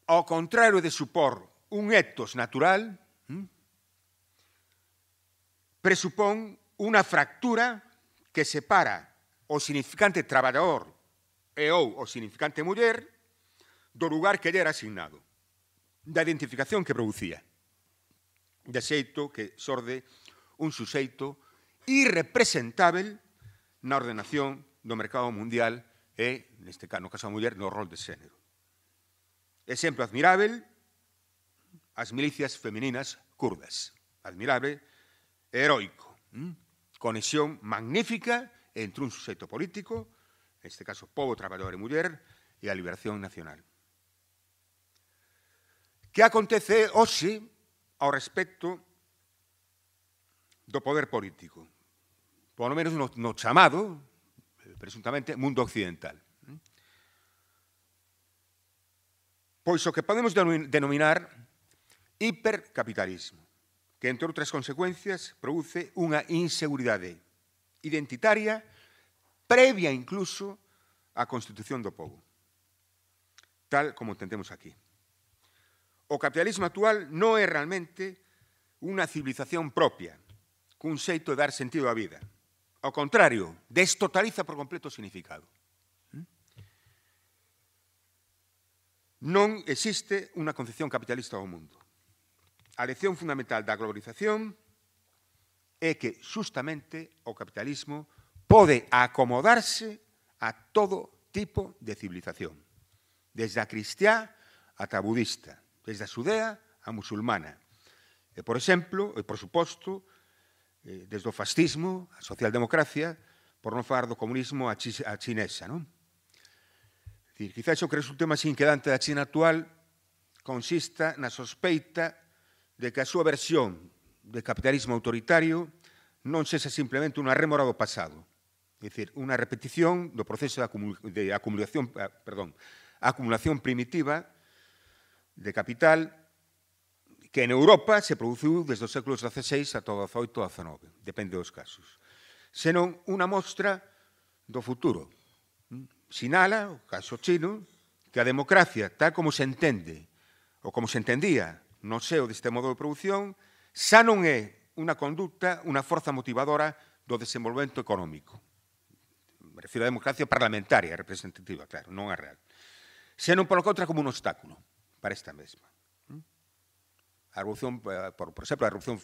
ao contrario de supor un etos natural, hm, presupón unha fractura que separa o significante traballador e ou o significante muller do lugar que lle era asignado, da identificación que producía. De xeito que sorde un suxeito irrepresentável na ordenación do mercado mundial e, neste caso, no caso da muller, no rol de xénero. Exemplo admirável, as milicias femininas curdas. Admirable heroico. Hm? Conexión magnífica entre un suxeito político, neste caso, povo, traballador e muller, e a liberación nacional. Que acontece hoxe ao respecto do poder político? Polo menos no, no chamado, eh, presuntamente, mundo occidental. Pois o que podemos denominar hipercapitalismo, que, entre outras consecuencias, produce unha inseguridade identitaria previa incluso á constitución do povo, tal como tentemos aquí. O capitalismo actual non é realmente unha civilización propia, cun xeito de dar sentido á vida. Ao contrario, destotaliza por completo o significado. ¿Mm? Non existe unha concepción capitalista ao mundo. A lección fundamental da globalización é que xustamente o capitalismo pode acomodarse a todo tipo de civilización, desde a cristiá ata a budista, desde a Sudea a musulmana. E, por exemplo, e por suposto, eh, desde o fascismo, a socialdemocracia, por non falar do comunismo a, a chinesa. Non? Dicir, quizás o que resulte máis inquedante da China actual consista na sospeita de que a súa versión de capitalismo autoritario non sexa simplemente unha rémora do pasado, é dicir, unha repetición do proceso de, de acumulación, eh, perdón, acumulación primitiva de capital que en Europa se produciu desde os séculos XVI a o XVIII a XIX, depende dos casos. Senón unha mostra do futuro. Sinala, o caso chino, que a democracia, tal como se entende, ou como se entendía no seu deste modo de produción, xa non é unha conducta, unha forza motivadora do desenvolvemento económico. Me refiro a democracia parlamentaria, representativa, claro, non a real. Senón, polo contra, como un obstáculo para esta mesma. A revolución, eh, por, por exemplo, a revolución,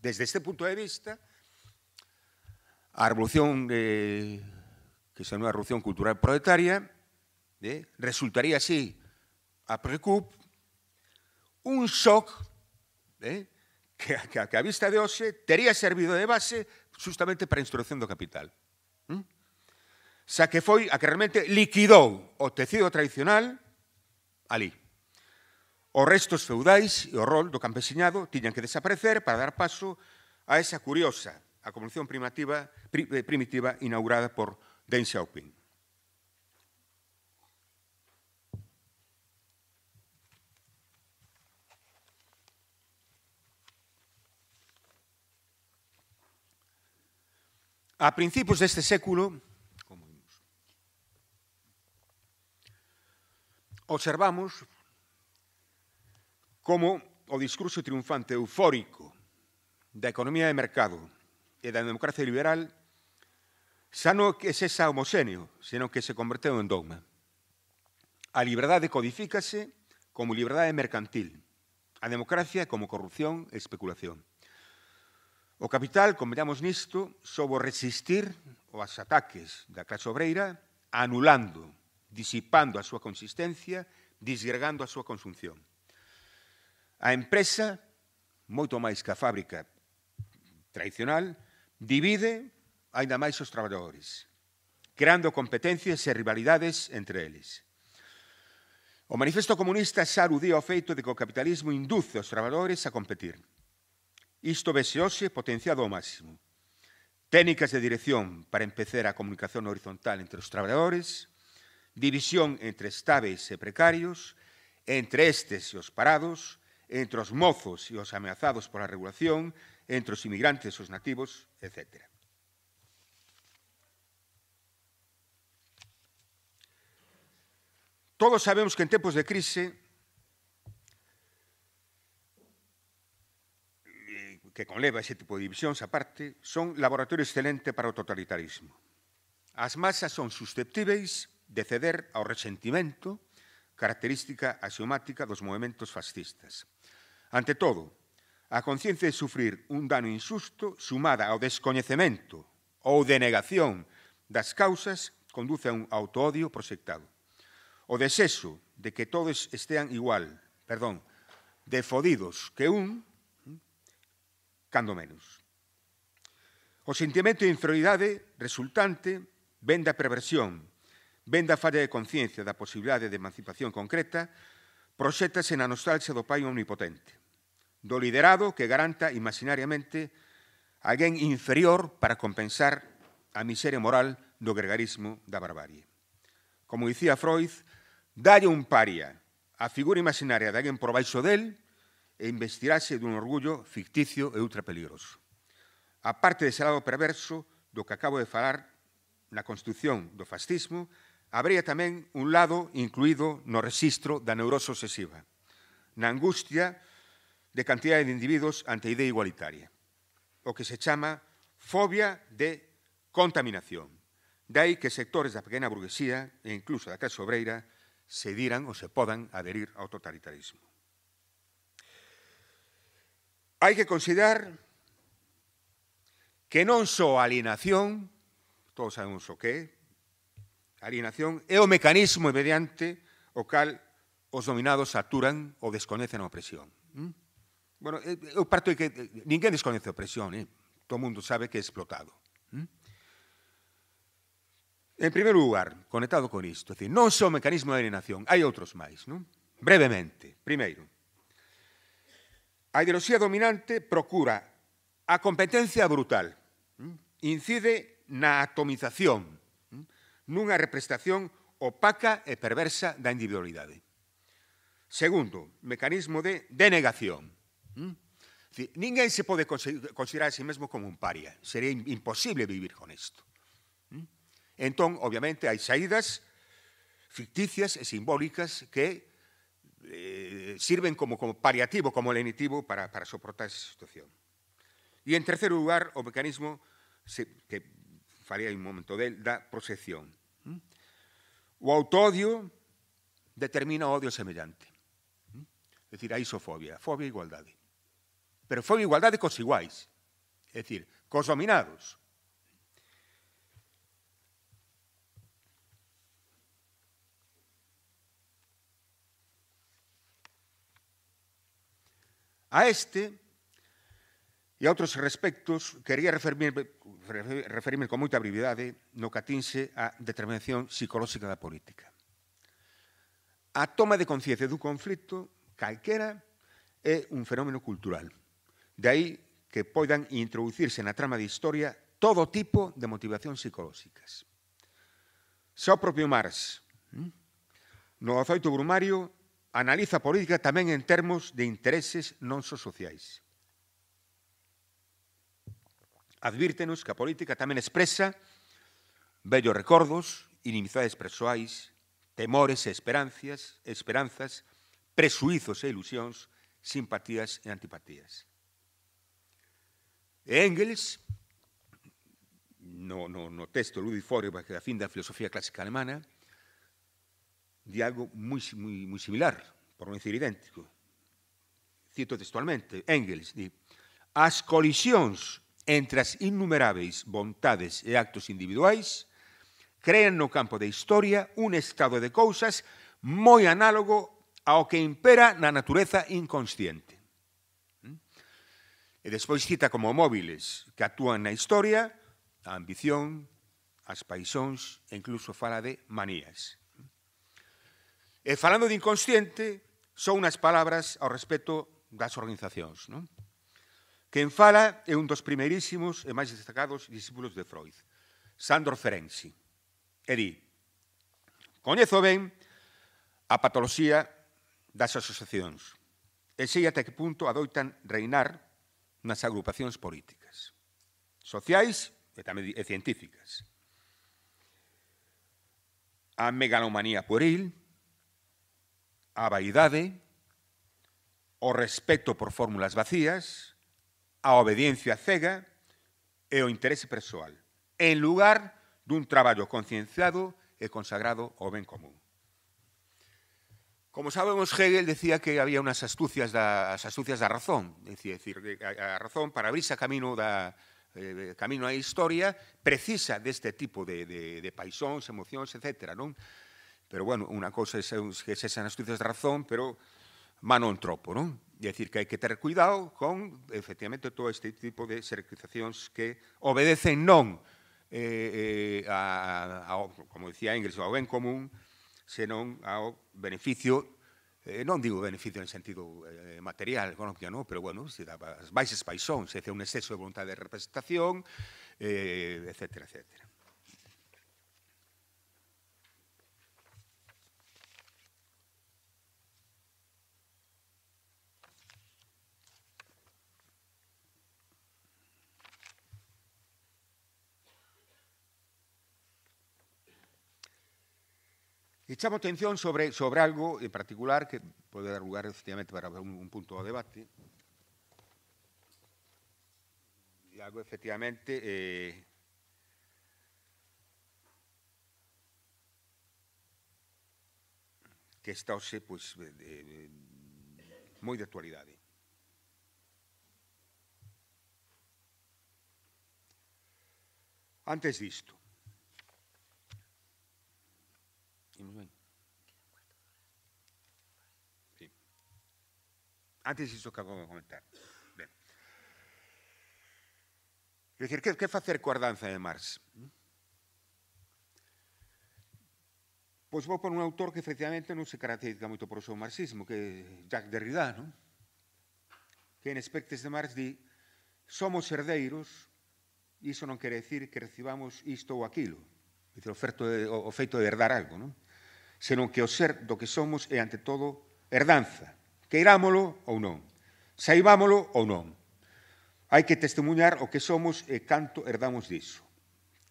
desde este punto de vista, a revolución eh, que se a revolución cultural proletaria eh, resultaría así a Precup un shock eh, que, que, que a vista de hoxe tería servido de base justamente para a instrucción do capital. Mm? Xa que foi a que realmente liquidou o tecido tradicional ali. Os restos feudais e o rol do campesinado tiñan que desaparecer para dar paso a esa curiosa, acumulación Primitiva, eh, primitiva inaugurada por Deng Xiaoping. A principios deste século, observamos como o discurso triunfante eufórico da economía de mercado e da democracia liberal xa non que xa homoxéneo, senón que se converteu en dogma. A liberdade codifícase como liberdade mercantil, a democracia como corrupción e especulación. O capital, convenhamos nisto, soubo resistir aos ataques da clase obreira anulando, disipando a súa consistencia, disgregando a súa consunción. A empresa, moito máis que a fábrica tradicional, divide ainda máis os traballadores, creando competencias e rivalidades entre eles. O manifesto comunista xa aludía o feito de que o capitalismo induce os traballadores a competir. Isto vese hoxe potenciado ao máximo. Técnicas de dirección para empecer a comunicación horizontal entre os traballadores, división entre estáveis e precarios, entre estes e os parados, entre os mozos e os ameazados pola regulación, entre os inmigrantes e os nativos, etcétera. Todos sabemos que en tempos de crise que conleva ese tipo de divisións aparte, son laboratorio excelente para o totalitarismo. As masas son susceptíveis de ceder ao resentimento característica axiomática dos movimentos fascistas. Ante todo, a conciencia de sufrir un dano insusto sumada ao descoñecemento ou denegación das causas conduce a un autoodio proxectado. O desexo de que todos estean igual, perdón, de fodidos que un, cando menos. O sentimento de inferioridade resultante ven da perversión, ven da falla de conciencia da posibilidade de emancipación concreta, proxétase na nostalgia do pai omnipotente do liderado que garanta imaginariamente alguén inferior para compensar a miseria moral do gregarismo da barbarie. Como dicía Freud, dalle un paria a figura imaginaria de alguén por baixo del e investirase dun orgullo ficticio e ultra peligroso. A parte dese lado perverso do que acabo de falar na construción do fascismo, habría tamén un lado incluído no rexistro da neurosa obsesiva, na angustia de cantidade de individuos ante a idea igualitaria, o que se chama fobia de contaminación. Dai que sectores da pequena burguesía e incluso da clase obreira se diran ou se podan aderir ao totalitarismo. Hai que considerar que non só a alienación, todos sabemos o que a alienación é o mecanismo mediante o cal os dominados saturan ou desconecen a opresión. ¿Mm? Bueno, eu eh, eh, parto de que eh, ninguén descoñece a opresión, eh? todo mundo sabe que é explotado. Hm? En primeiro lugar, conectado con isto, é dicir, non só o mecanismo de alienación, hai outros máis, non? Brevemente, primeiro, a ideoloxía dominante procura a competencia brutal, hm? incide na atomización, hm? nunha representación opaca e perversa da individualidade. Segundo, mecanismo de denegación. ¿Mm? Ninguén se pode considerar a sí mesmo como un paria. Sería imposible vivir con isto. ¿Mm? Entón, obviamente, hai saídas ficticias e simbólicas que eh, sirven como, como paliativo, como lenitivo para, para soportar esa situación. E, en terceiro lugar, o mecanismo se, que faría un momento del, da proxección. ¿Mm? O autodio determina o odio semellante. É dicir, a isofobia, a fobia e igualdade pero foi igualdade cos iguais, é dicir, cos dominados. A este e a outros respectos, quería referirme, referirme con moita brevidade no que atinse a determinación psicolóxica da política. A toma de conciencia do conflito, calquera, é un fenómeno cultural De aí que poidan introducirse na trama de historia todo tipo de motivacións psicolóxicas. Xa o propio Marx, hm? no azoito brumario, analiza a política tamén en termos de intereses non só sociais. Advírtenos que a política tamén expresa vellos recordos, inimizades persoais, temores e esperancias, esperanzas, presuizos e ilusións, simpatías e antipatías. Engels, no, no, no texto Feuerbach da fin da filosofía clásica alemana, di algo moi, moi, moi similar, por non dicir idéntico. Cito textualmente, Engels di As colisións entre as innumeráveis vontades e actos individuais crean no campo da historia un estado de cousas moi análogo ao que impera na natureza inconsciente. E despois cita como móviles que actúan na historia a ambición, as paixóns e incluso fala de manías. E falando de inconsciente, son unhas palabras ao respecto das organizacións. Non? Quen fala é un dos primeirísimos e máis destacados discípulos de Freud, Sandor Ferenczi. E di, coñezo ben a patoloxía das asociacións e sei ata que punto adoitan reinar nas agrupacións políticas, sociais e tamén e científicas. A megalomanía pueril, a vaidade, o respeto por fórmulas vacías, a obediencia cega e o interese persoal, en lugar dun traballo concienciado e consagrado ao ben común. Como sabemos, Hegel decía que había unas astucias da, as astucias da razón, decía, decir, a, a razón para abrirse a camino da eh, camino á historia precisa deste tipo de, de, de paisóns, emocións, etc. Non? Pero, bueno, unha cousa é que se sean astucias da razón, pero mano en tropo, non? É dicir, que hai que ter cuidado con, efectivamente, todo este tipo de serializacións que obedecen non eh, eh, a, a, como decía Engels, ao ben común, senón ao beneficio Eh, non digo beneficio en sentido eh, material, económico, non, pero bueno, se daba as baixas paixóns, se un exceso de vontade de representación, eh, etcétera, etcétera. E chamo atención sobre, sobre algo en particular que pode dar lugar efectivamente para un, un punto de debate. E algo efectivamente eh, que está hoxe pois, pues, eh, moi de actualidade. Eh. Antes disto, Dimos, ven. Sí. Antes isto que acabo de comentar. Ben. Quer decir, que, que facer coa danza de Marx? Pois vou por un autor que efectivamente non se caracteriza moito por o seu marxismo, que é Jacques Derrida, non? que en Espectes de Marx di somos herdeiros, iso non quere decir que recibamos isto ou aquilo, dicir, o, de, o feito de herdar algo, non? senón que o ser do que somos é, ante todo, herdanza, queirámolo ou non, saivámolo ou non. Hai que testemunhar o que somos e canto herdamos diso.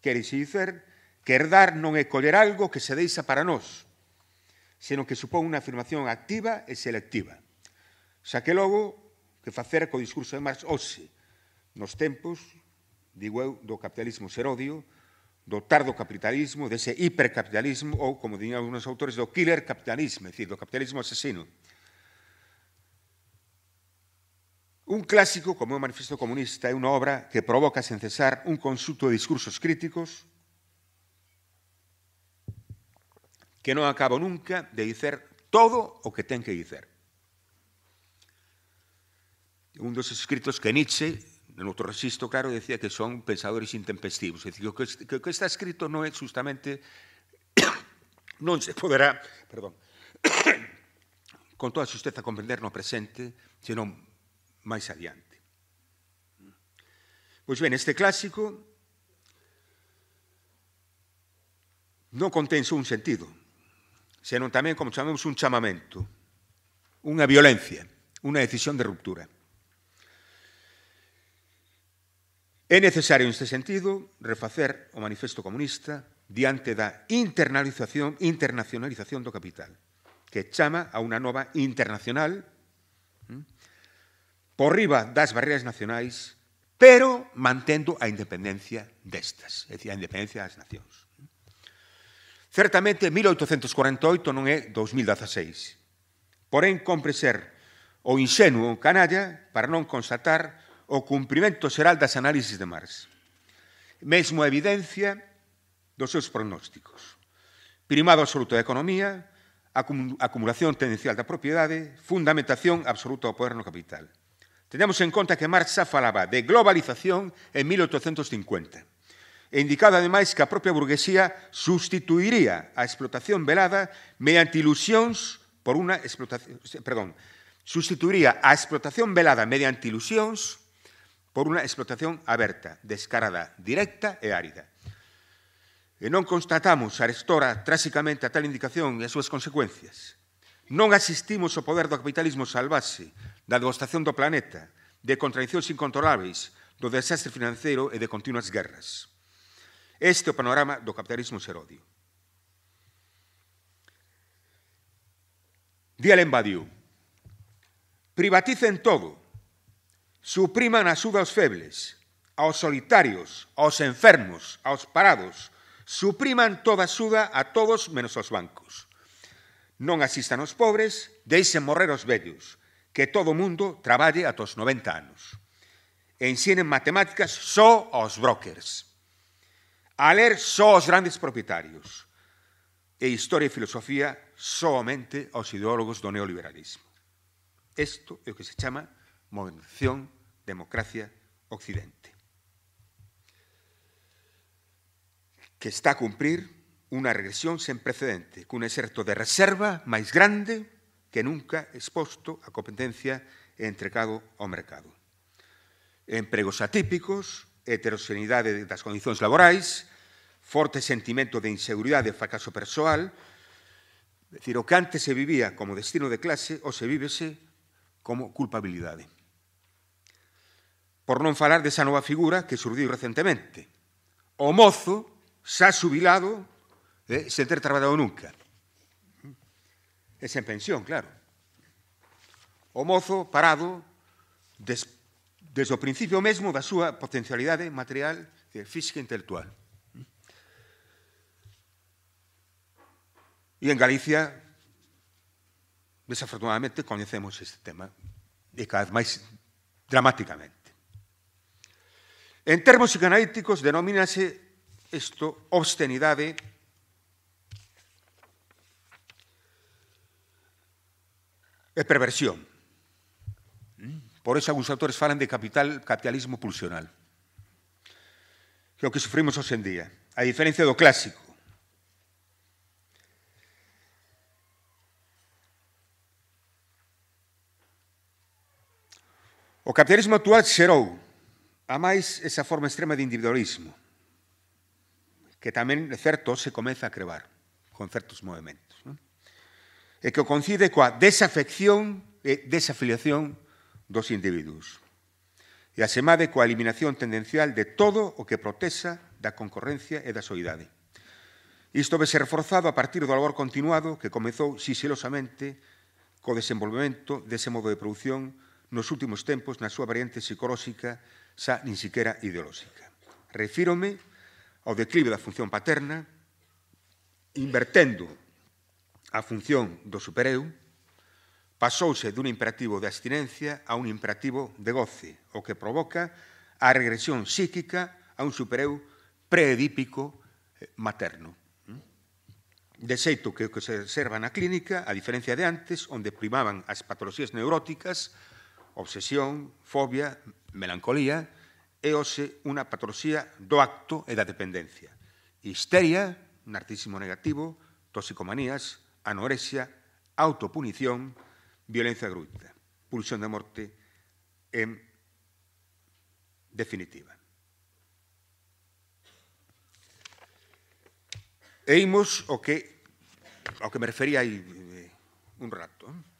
Quere dizer que herdar non é coller algo que se deixa para nós, senón que supón unha afirmación activa e selectiva. Xa que logo que facer co discurso de Marx hoxe, nos tempos, digo eu, do capitalismo serodio, do tardo capitalismo, dese hipercapitalismo, ou, como diñan algunos autores, do killer capitalismo, é dicir, do capitalismo asesino. Un clásico, como o Manifesto Comunista, é unha obra que provoca sen cesar un consulto de discursos críticos que non acabo nunca de dicer todo o que ten que dicer. Un dos escritos que Nietzsche no outro registro, claro, decía que son pensadores intempestivos. É dicir, que, que, que está escrito non é justamente... non se poderá, perdón, con toda xusteza comprender no presente, senón máis adiante. Pois ben, este clásico non contén un sentido, senón tamén, como chamamos, un chamamento, unha violencia, unha decisión de ruptura. É necesario neste sentido refacer o manifesto comunista diante da internalización, internacionalización do capital, que chama a unha nova internacional hm, por riba das barreiras nacionais, pero mantendo a independencia destas, é dicir, a independencia das nacións. Certamente, 1848 non é 2016. Porén, compre ser o inxenuo canalla para non constatar o cumprimento xeral das análises de Marx. Mesmo a evidencia dos seus pronósticos. Primado absoluto da economía, acumulación tendencial da propiedade, fundamentación absoluta do poder no capital. Tenemos en conta que Marx xa falaba de globalización en 1850 e indicado, ademais que a propia burguesía sustituiría a explotación velada mediante ilusións por unha explotación, perdón, sustituiría a explotación velada mediante ilusións por unha explotación aberta, descarada, directa e árida. E non constatamos a restora tráxicamente a tal indicación e as súas consecuencias. Non asistimos ao poder do capitalismo salvase, da devastación do planeta, de contradicións incontroláveis, do desastre financeiro e de continuas guerras. Este é o panorama do capitalismo serodio. Díaz invadiu. Privaticen todo, supriman a súa aos febles, aos solitarios, aos enfermos, aos parados, supriman toda a súa a todos menos aos bancos. Non asistan os pobres, deixen morrer os vellos, que todo o mundo traballe a tos 90 anos. E ensinen matemáticas só aos brokers. A ler só aos grandes propietarios. E historia e filosofía somente aos ideólogos do neoliberalismo. Isto é o que se chama Moción Democracia Occidente, que está a cumprir unha regresión sen precedente, cun exerto de reserva máis grande que nunca exposto a competencia entregado ao mercado. Empregos atípicos, heteroxenidade das condicións laborais, forte sentimento de inseguridade e fracaso persoal, decir, o que antes se vivía como destino de clase, ou se vívese como culpabilidade. Por non falar desa nova figura que surdiu recentemente. O mozo, xa subilado, eh, sen ter traballado nunca. E sen pensión, claro. O mozo parado des, desde o principio mesmo da súa potencialidade material e física e intelectual. E en Galicia, desafortunadamente, coñecemos este tema e cada vez máis dramáticamente. En termos psicanalíticos denomínase isto obscenidade e perversión. Por eso algúns autores falan de capital capitalismo pulsional. Que o que sufrimos hoxe en día. A diferencia do clásico. O capitalismo actual xerou A máis, esa forma extrema de individualismo, que tamén, é certo, se comeza a crevar con certos movimentos. Non? E que o coincide coa desafección e desafiliación dos individuos. E asemade coa eliminación tendencial de todo o que protesa da concorrencia e da soidade. Isto vese reforzado a partir do labor continuado que comezou xixelosamente co desenvolvemento dese modo de produción nos últimos tempos na súa variante psicolóxica xa nin siquiera ideolóxica. Refírome ao declive da función paterna, invertendo a función do supereu, pasouse dun imperativo de abstinencia a un imperativo de goce, o que provoca a regresión psíquica a un supereu preedípico eh, materno. De xeito que o que se observa na clínica, a diferencia de antes, onde primaban as patologías neuróticas, obsesión, fobia, melancolía e hoxe unha patroxía do acto e da dependencia. Histeria, narcisismo negativo, toxicomanías, anorexia, autopunición, violencia gruita, pulsión de morte en definitiva. E imos o que, ao que me refería aí eh, un rato. Eh?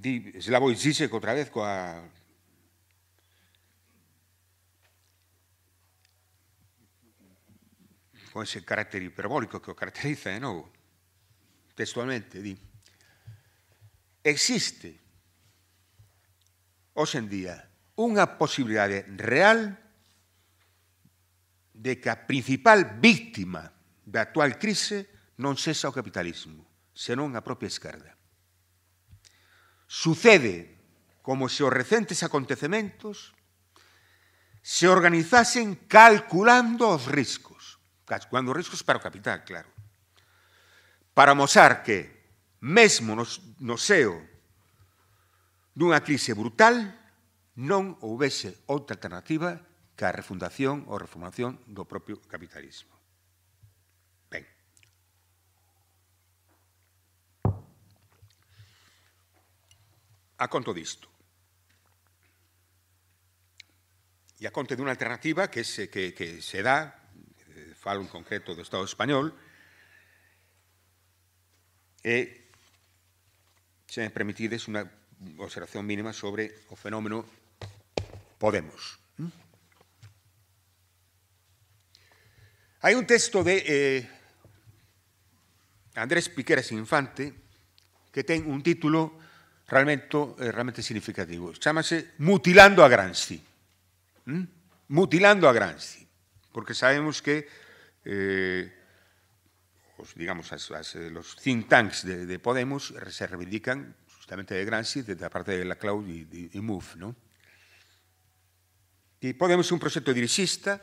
di, Slavoj Žižek outra vez coa con ese carácter hiperbólico que o caracteriza de novo textualmente di existe hoxe en día unha posibilidade real de que a principal víctima da actual crise non sexa o capitalismo, senón a propia esquerda. Sucede como se os recentes acontecementos se organizasen calculando os riscos, calculando os riscos para o capital, claro, para mostrar que, mesmo no, no seo dunha crise brutal, non houvese outra alternativa que a refundación ou reformación do propio capitalismo. a conto disto. E a conto unha alternativa que se, que, que se dá, eh, falo en concreto do Estado español, e, se me permitides, unha observación mínima sobre o fenómeno Podemos. Hm? Hai un texto de eh, Andrés Piqueras Infante que ten un título realmente, eh, realmente significativo. Chámase Mutilando a Gramsci. ¿Mm? Mutilando a Gramsci. Porque sabemos que, eh, digamos, los think tanks de, Podemos se reivindican justamente de Gramsci, desde la parte de la Cloud y, MOVE. ¿no? Y Podemos es un proyecto dirigista,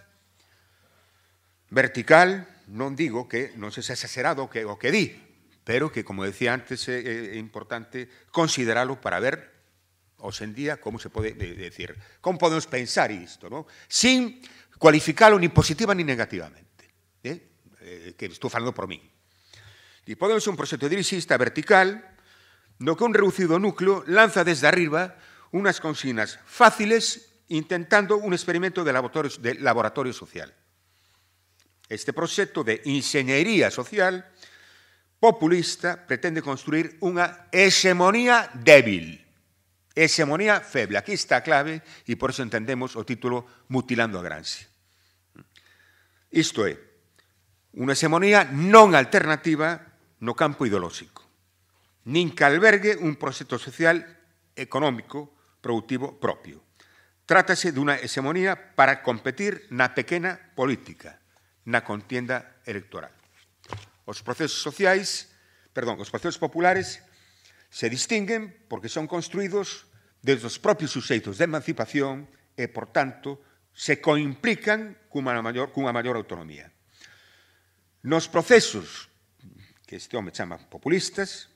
vertical, no digo que no se ha exagerado o que, o que di, pero que, como decía antes, es eh, eh, importante considerarlo para ver, hoxe en día, como se pode decir, como podemos pensar isto, non? Sin cualificarlo ni positiva ni negativamente. Eh? Eh, que estou falando por mí. E podemos un proxecto dirixista vertical no que un reducido núcleo lanza desde arriba unas consignas fáciles intentando un experimento de laboratorio, de laboratorio social. Este proxecto de inxeñería social populista pretende construir unha hexemonía débil, hexemonía feble. Aquí está a clave e por eso entendemos o título Mutilando a Granxe. Isto é, unha hexemonía non alternativa no campo ideolóxico, nin que albergue un proxecto social, económico, productivo propio. Trátase dunha hexemonía para competir na pequena política, na contienda electoral. Os procesos sociais, perdón, os procesos populares se distinguen porque son construídos desde os propios suxeitos de emancipación e, por tanto, se coimplican cunha maior, cunha maior autonomía. Nos procesos que este home chama populistas,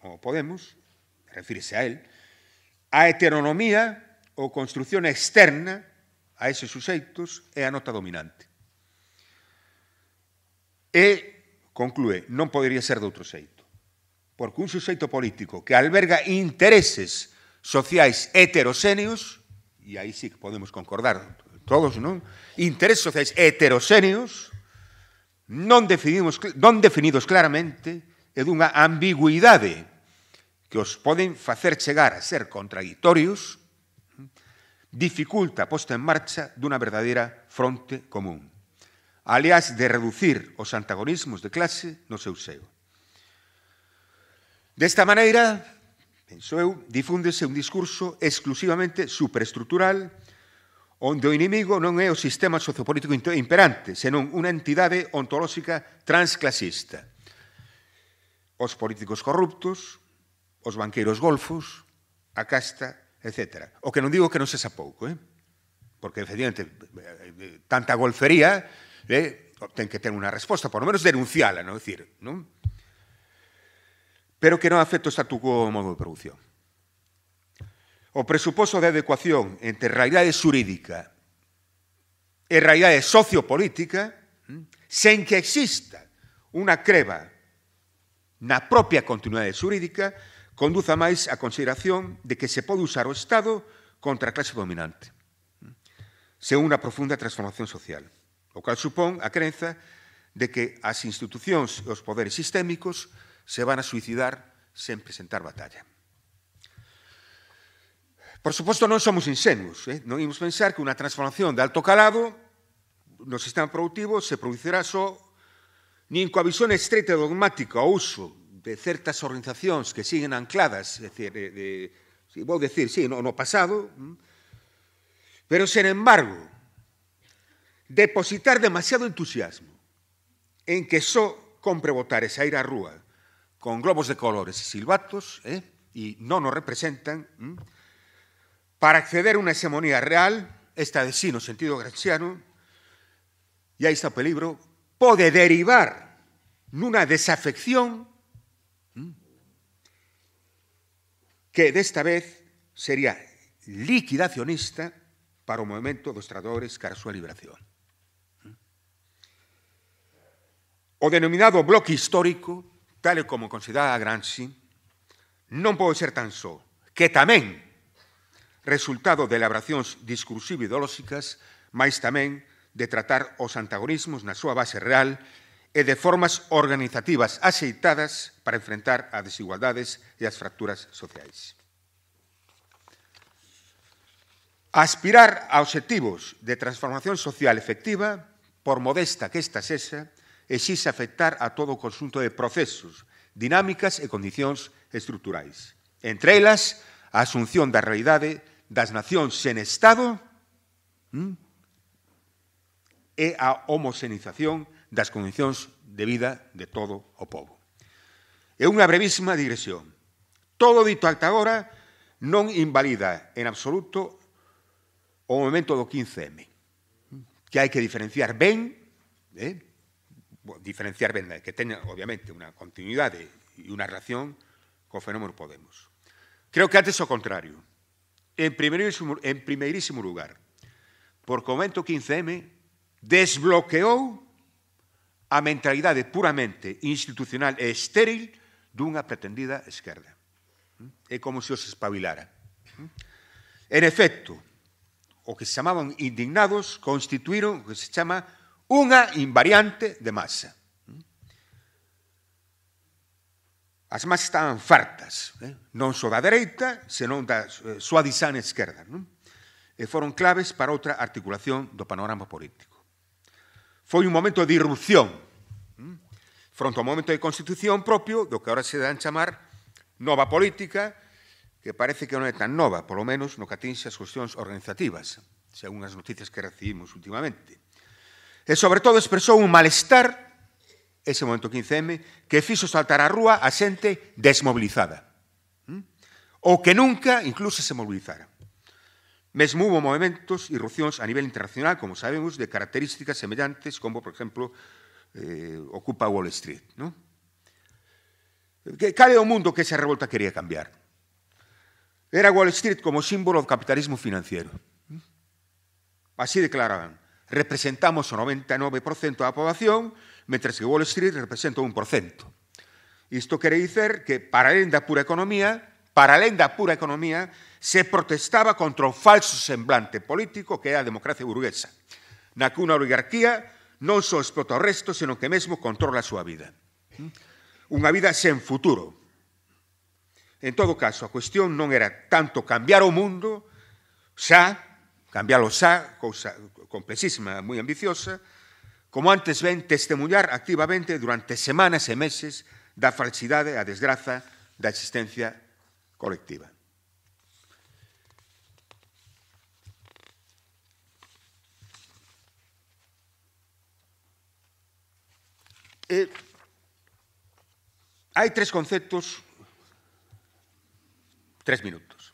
o Podemos, refírese a él, a heteronomía ou construción externa a eses suxeitos é a nota dominante. E conclúe, non podería ser de outro xeito. Porque un xeito político que alberga intereses sociais heteroséneos, e aí sí que podemos concordar todos, non? Intereses sociais heteroséneos, non, definimos, non definidos claramente, e dunha ambigüidade que os poden facer chegar a ser contradictorios, dificulta a posta en marcha dunha verdadeira fronte común aliás, de reducir os antagonismos de clase no seu seo. Desta maneira, penso eu, difúndese un discurso exclusivamente superestrutural onde o inimigo non é o sistema sociopolítico imperante, senón unha entidade ontolóxica transclasista. Os políticos corruptos, os banqueiros golfos, a casta, etc. O que non digo que non se pouco, eh? porque efectivamente eh, eh, tanta golfería eh, ten que ter unha resposta, por lo menos denunciala, non? Decir, non? Pero que non afecta o statu quo ao modo de produción. O presuposto de adecuación entre realidade xurídica e realidade sociopolítica mm, sen que exista unha creva na propia continuidade xurídica conduza máis a consideración de que se pode usar o Estado contra a clase dominante, mm, según unha profunda transformación social o cal supón a crenza de que as institucións e os poderes sistémicos se van a suicidar sen presentar batalla. Por suposto, non somos insenuos. Eh? Non imos pensar que unha transformación de alto calado no sistema productivo se producirá só nin coa visión estreita e dogmática ao uso de certas organizacións que siguen ancladas, é dicir, de, de, vou decir, sí, no, no pasado, mm? pero, sen embargo, depositar demasiado entusiasmo en que só compre votar e sair á rúa con globos de colores e silbatos eh, e non nos representan hm, para acceder a unha hexemonía real, esta de sí no sentido graciano, e aí está o peligro, pode derivar nunha desafección mm, que desta vez sería liquidacionista para o movimento dos tradores cara a súa liberación. o denominado bloque histórico, tal como a Gramsci, non pode ser tan só que tamén resultado de elaboracións e ideolóxicas, máis tamén de tratar os antagonismos na súa base real e de formas organizativas axeitadas para enfrentar as desigualdades e as fracturas sociais. Aspirar a objetivos de transformación social efectiva, por modesta que esta sexa, exixe afectar a todo o conxunto de procesos, dinámicas e condicións estruturais. Entre elas, a asunción da realidade das nacións sen Estado hm, e a homoxenización das condicións de vida de todo o povo. É unha brevísima digresión. Todo dito ata agora non invalida en absoluto o momento do 15M, que hai que diferenciar ben eh, diferenciar ben, que teña, obviamente, unha continuidade e unha relación co fenómeno Podemos. Creo que antes o contrario. En primeirísimo, en primeirísimo lugar, por convento 15M desbloqueou a mentalidade puramente institucional e estéril dunha pretendida esquerda. É como se os espabilara. En efecto, o que se chamaban indignados constituíron o que se chama Unha invariante de masa. As masas estaban fartas, eh? non só da dereita, senón da súa eh, suadizana esquerda. Non? E foron claves para outra articulación do panorama político. Foi un momento de irrupción, non? Mm? fronte ao momento de constitución propio do que agora se dan chamar nova política, que parece que non é tan nova, polo menos no que atinxe as cuestións organizativas, según as noticias que recibimos últimamente. E, sobre todo, expresou un malestar, ese momento 15M, que fixo saltar a rúa a xente desmobilizada. Ou que nunca incluso se mobilizara. Mesmo hubo movimentos, irrupcións a nivel internacional, como sabemos, de características semellantes, como, por exemplo, eh, ocupa Wall Street. ¿no? Que cale o mundo que esa revolta quería cambiar? Era Wall Street como símbolo do capitalismo financiero. Así declaraban representamos o 99% da poboación, mentre que Wall Street representa o 1%. Isto quere dicer que, para além da pura economía, para além da pura economía, se protestaba contra o falso semblante político que é a democracia burguesa, na que unha oligarquía non só explota o resto, senón que mesmo controla a súa vida. Unha vida sen futuro. En todo caso, a cuestión non era tanto cambiar o mundo, xa cambiálo xa, cousa complexísima, moi ambiciosa, como antes ven testemunhar activamente durante semanas e meses da falsidade e a desgraza da existencia colectiva. E hai tres conceptos, tres minutos,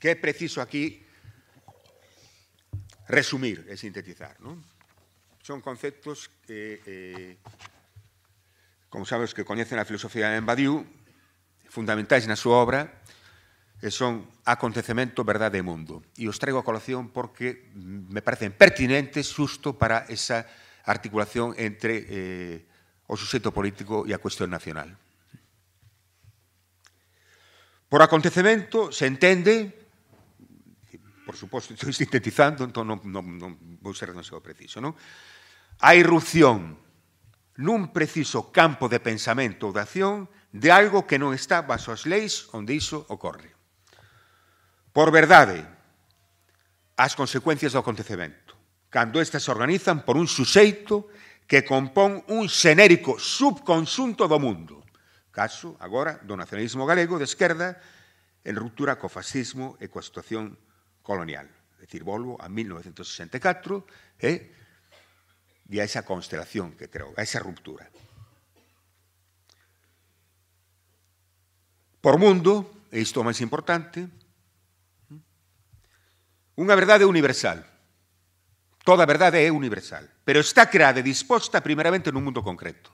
que é preciso aquí resumir e sintetizar. Non? Son conceptos que, eh, como sabes, que coñecen a filosofía en Badiou, fundamentais na súa obra, e son acontecemento, verdade e mundo. E os traigo a colación porque me parecen pertinentes xusto para esa articulación entre eh, o suxeto político e a cuestión nacional. Por acontecemento se entende por suposto, estou sintetizando, entón non, non, non vou ser demasiado preciso, non? A irrupción nun preciso campo de pensamento ou de acción de algo que non está baso as leis onde iso ocorre. Por verdade, as consecuencias do acontecemento, cando estas se organizan por un suxeito que compón un xenérico subconsunto do mundo. Caso, agora, do nacionalismo galego de esquerda en ruptura co fascismo e coa situación colonial. É dicir, volvo a 1964 eh, e a esa constelación que creo, a esa ruptura. Por mundo, e isto é o máis importante, unha verdade universal. Toda verdade é universal, pero está creada e disposta primeramente nun mundo concreto.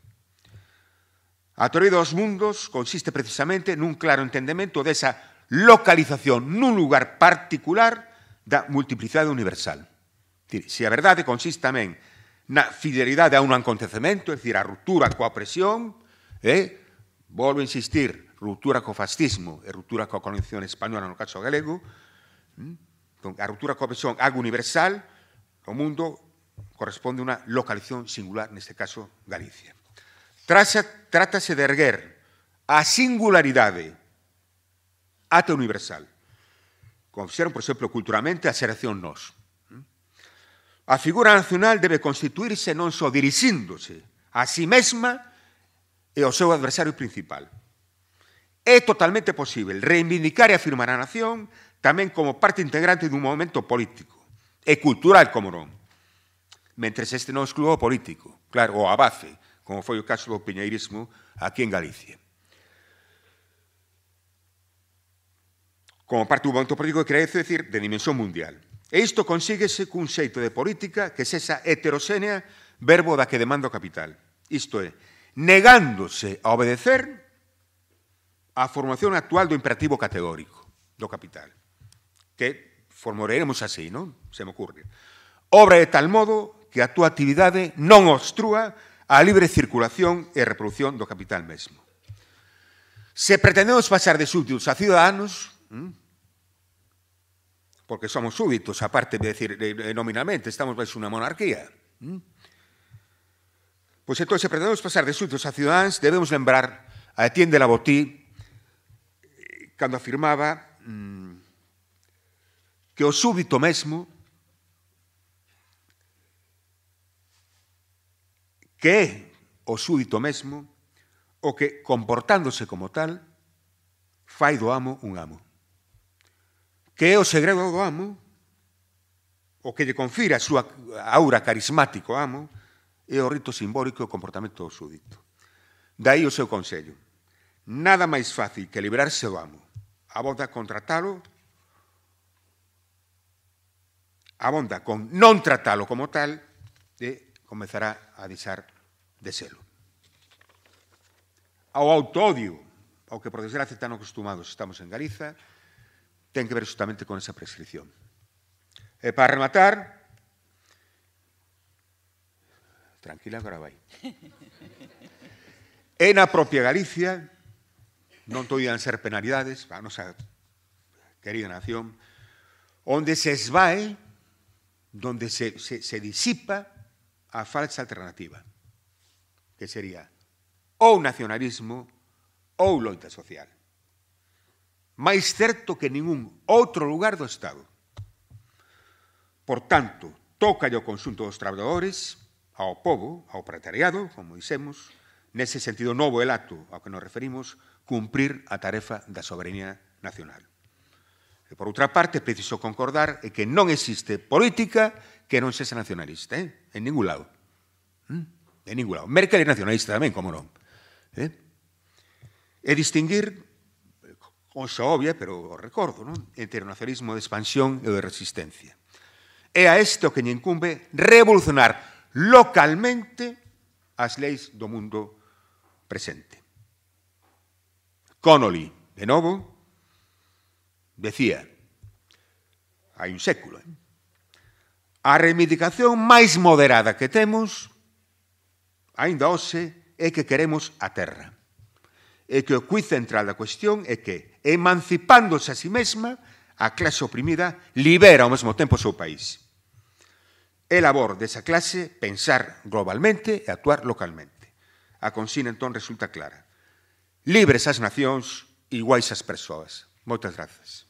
A teoría dos mundos consiste precisamente nun claro entendemento desa localización nun lugar particular da multiplicidade universal. Dicir, se a verdade consiste tamén na fidelidade a un acontecemento, é dicir, a ruptura coa opresión, e, eh, volvo a insistir, ruptura co fascismo e ruptura coa colonización española no caso galego, mm, a ruptura coa opresión algo universal, o mundo corresponde a unha localización singular, neste caso Galicia. Trasa, trátase de erguer a singularidade ata universal. fixeron, por exemplo, culturalmente a xeración nós. A figura nacional debe constituirse non só dirixíndose a si mesma e ao seu adversario principal. É totalmente posible reivindicar e afirmar a nación tamén como parte integrante dun movimento político e cultural, como non, mentre este non excluo o político, claro, o abace, como foi o caso do piñeirismo aquí en Galicia. como parte do movimento político que decir de dimensión mundial. E isto consíguese cun xeito de política que sexa heteroxénea verbo da que demanda o capital. Isto é, negándose a obedecer a formación actual do imperativo categórico do capital, que formularemos así, non? Se me ocurre. Obra de tal modo que a túa actividade non obstrúa a libre circulación e reproducción do capital mesmo. Se pretendemos pasar de súbditos a ciudadanos, mm, porque somos súbitos, aparte de decir nominalmente, estamos baixo unha monarquía. ¿Mm? Pois entón, se pretendemos pasar de súbitos a ciudadáns, debemos lembrar a Etienne de la Botí eh, cando afirmaba mm, que o súbito mesmo que é o súbito mesmo o que, comportándose como tal, fai do amo un amo que é o segredo do amo, o que lle confira a súa aura carismático amo, é o rito simbólico e o comportamento do súdito. Daí o seu consello. Nada máis fácil que librarse do amo. A Abonda contratalo, bonda con non tratalo como tal, e comezará a deixar de selo. Ao autodio, ao que por desgracia tan acostumados estamos en Galiza, ten que ver justamente con esa prescripción. E para rematar, tranquila, agora vai. E na propia Galicia, non toían ser penalidades, a nosa querida nación, onde se esvae, onde se, se, se disipa a falsa alternativa, que sería ou nacionalismo ou loita social máis certo que ningún outro lugar do Estado. Por tanto, toca o consunto dos traballadores, ao povo, ao proletariado, como dixemos, nese sentido novo el acto ao que nos referimos, cumprir a tarefa da soberanía nacional. E por outra parte, preciso concordar é que non existe política que non sexa nacionalista, eh? en ningún lado. Mm? En ningún lado. Merkel é nacionalista tamén, como non. Eh? E distinguir Oxa obvia, pero o recordo, non? Entre o nacionalismo de expansión e o de resistencia. É a este o que lle incumbe revolucionar localmente as leis do mundo presente. Connolly, de novo, decía, hai un século, eh? a reivindicación máis moderada que temos, ainda hoxe, é que queremos a terra é que o cuí central da cuestión é que, emancipándose a si sí mesma, a clase oprimida libera ao mesmo tempo o seu país. É labor desa clase pensar globalmente e actuar localmente. A consigna entón resulta clara. Libres as nacións, iguais as persoas. Moitas grazas.